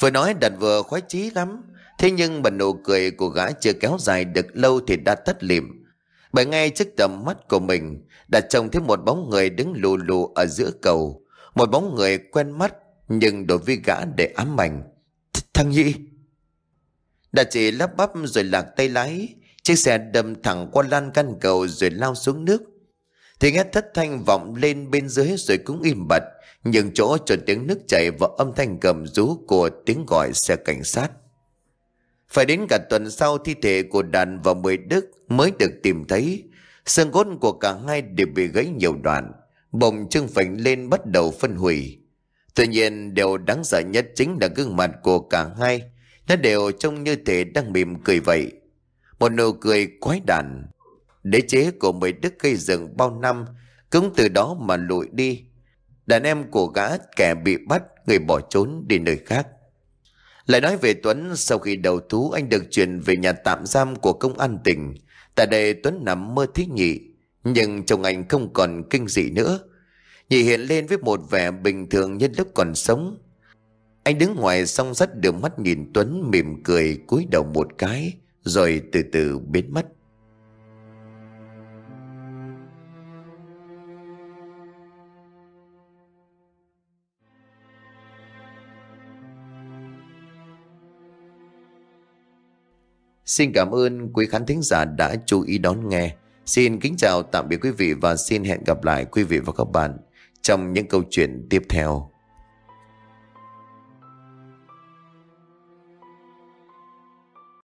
Vừa nói đặt vừa khoái chí lắm Thế nhưng mà nụ cười của gã chưa kéo dài được lâu thì đã tắt lịm Bởi ngay trước tầm mắt của mình Đã trông thấy một bóng người đứng lù lù ở giữa cầu Một bóng người quen mắt Nhưng đối với gã để ám ảnh Thằng Nhi Đã chỉ lắp bắp rồi lạc tay lái Chiếc xe đâm thẳng qua lan căn cầu rồi lao xuống nước. Thì nghe thất thanh vọng lên bên dưới rồi cũng im bật, nhường chỗ cho tiếng nước chảy và âm thanh gầm rú của tiếng gọi xe cảnh sát. Phải đến cả tuần sau thi thể của đàn và mười đức mới được tìm thấy. Xương cốt của cả hai đều bị gãy nhiều đoạn, bồng trưng phình lên bắt đầu phân hủy. Tuy nhiên điều đáng sợ nhất chính là gương mặt của cả hai, nó đều trông như thể đang mỉm cười vậy một nụ cười quái đản. Đế chế của mười đức cây rừng bao năm cũng từ đó mà lụi đi. Đàn em của gã kẻ bị bắt, người bỏ trốn đi nơi khác. Lại nói về Tuấn, sau khi đầu thú anh được chuyển về nhà tạm giam của công an tỉnh. Tại đây Tuấn nằm mơ thích nhị, nhưng chồng anh không còn kinh dị nữa. Nhị hiện lên với một vẻ bình thường nhân lúc còn sống. Anh đứng ngoài song sắt đường mắt nhìn Tuấn mỉm cười cúi đầu một cái rồi từ từ biến mất. Xin cảm ơn quý khán thính giả đã chú ý đón nghe. Xin kính chào tạm biệt quý vị và xin hẹn gặp lại quý vị và các bạn trong những câu chuyện tiếp theo.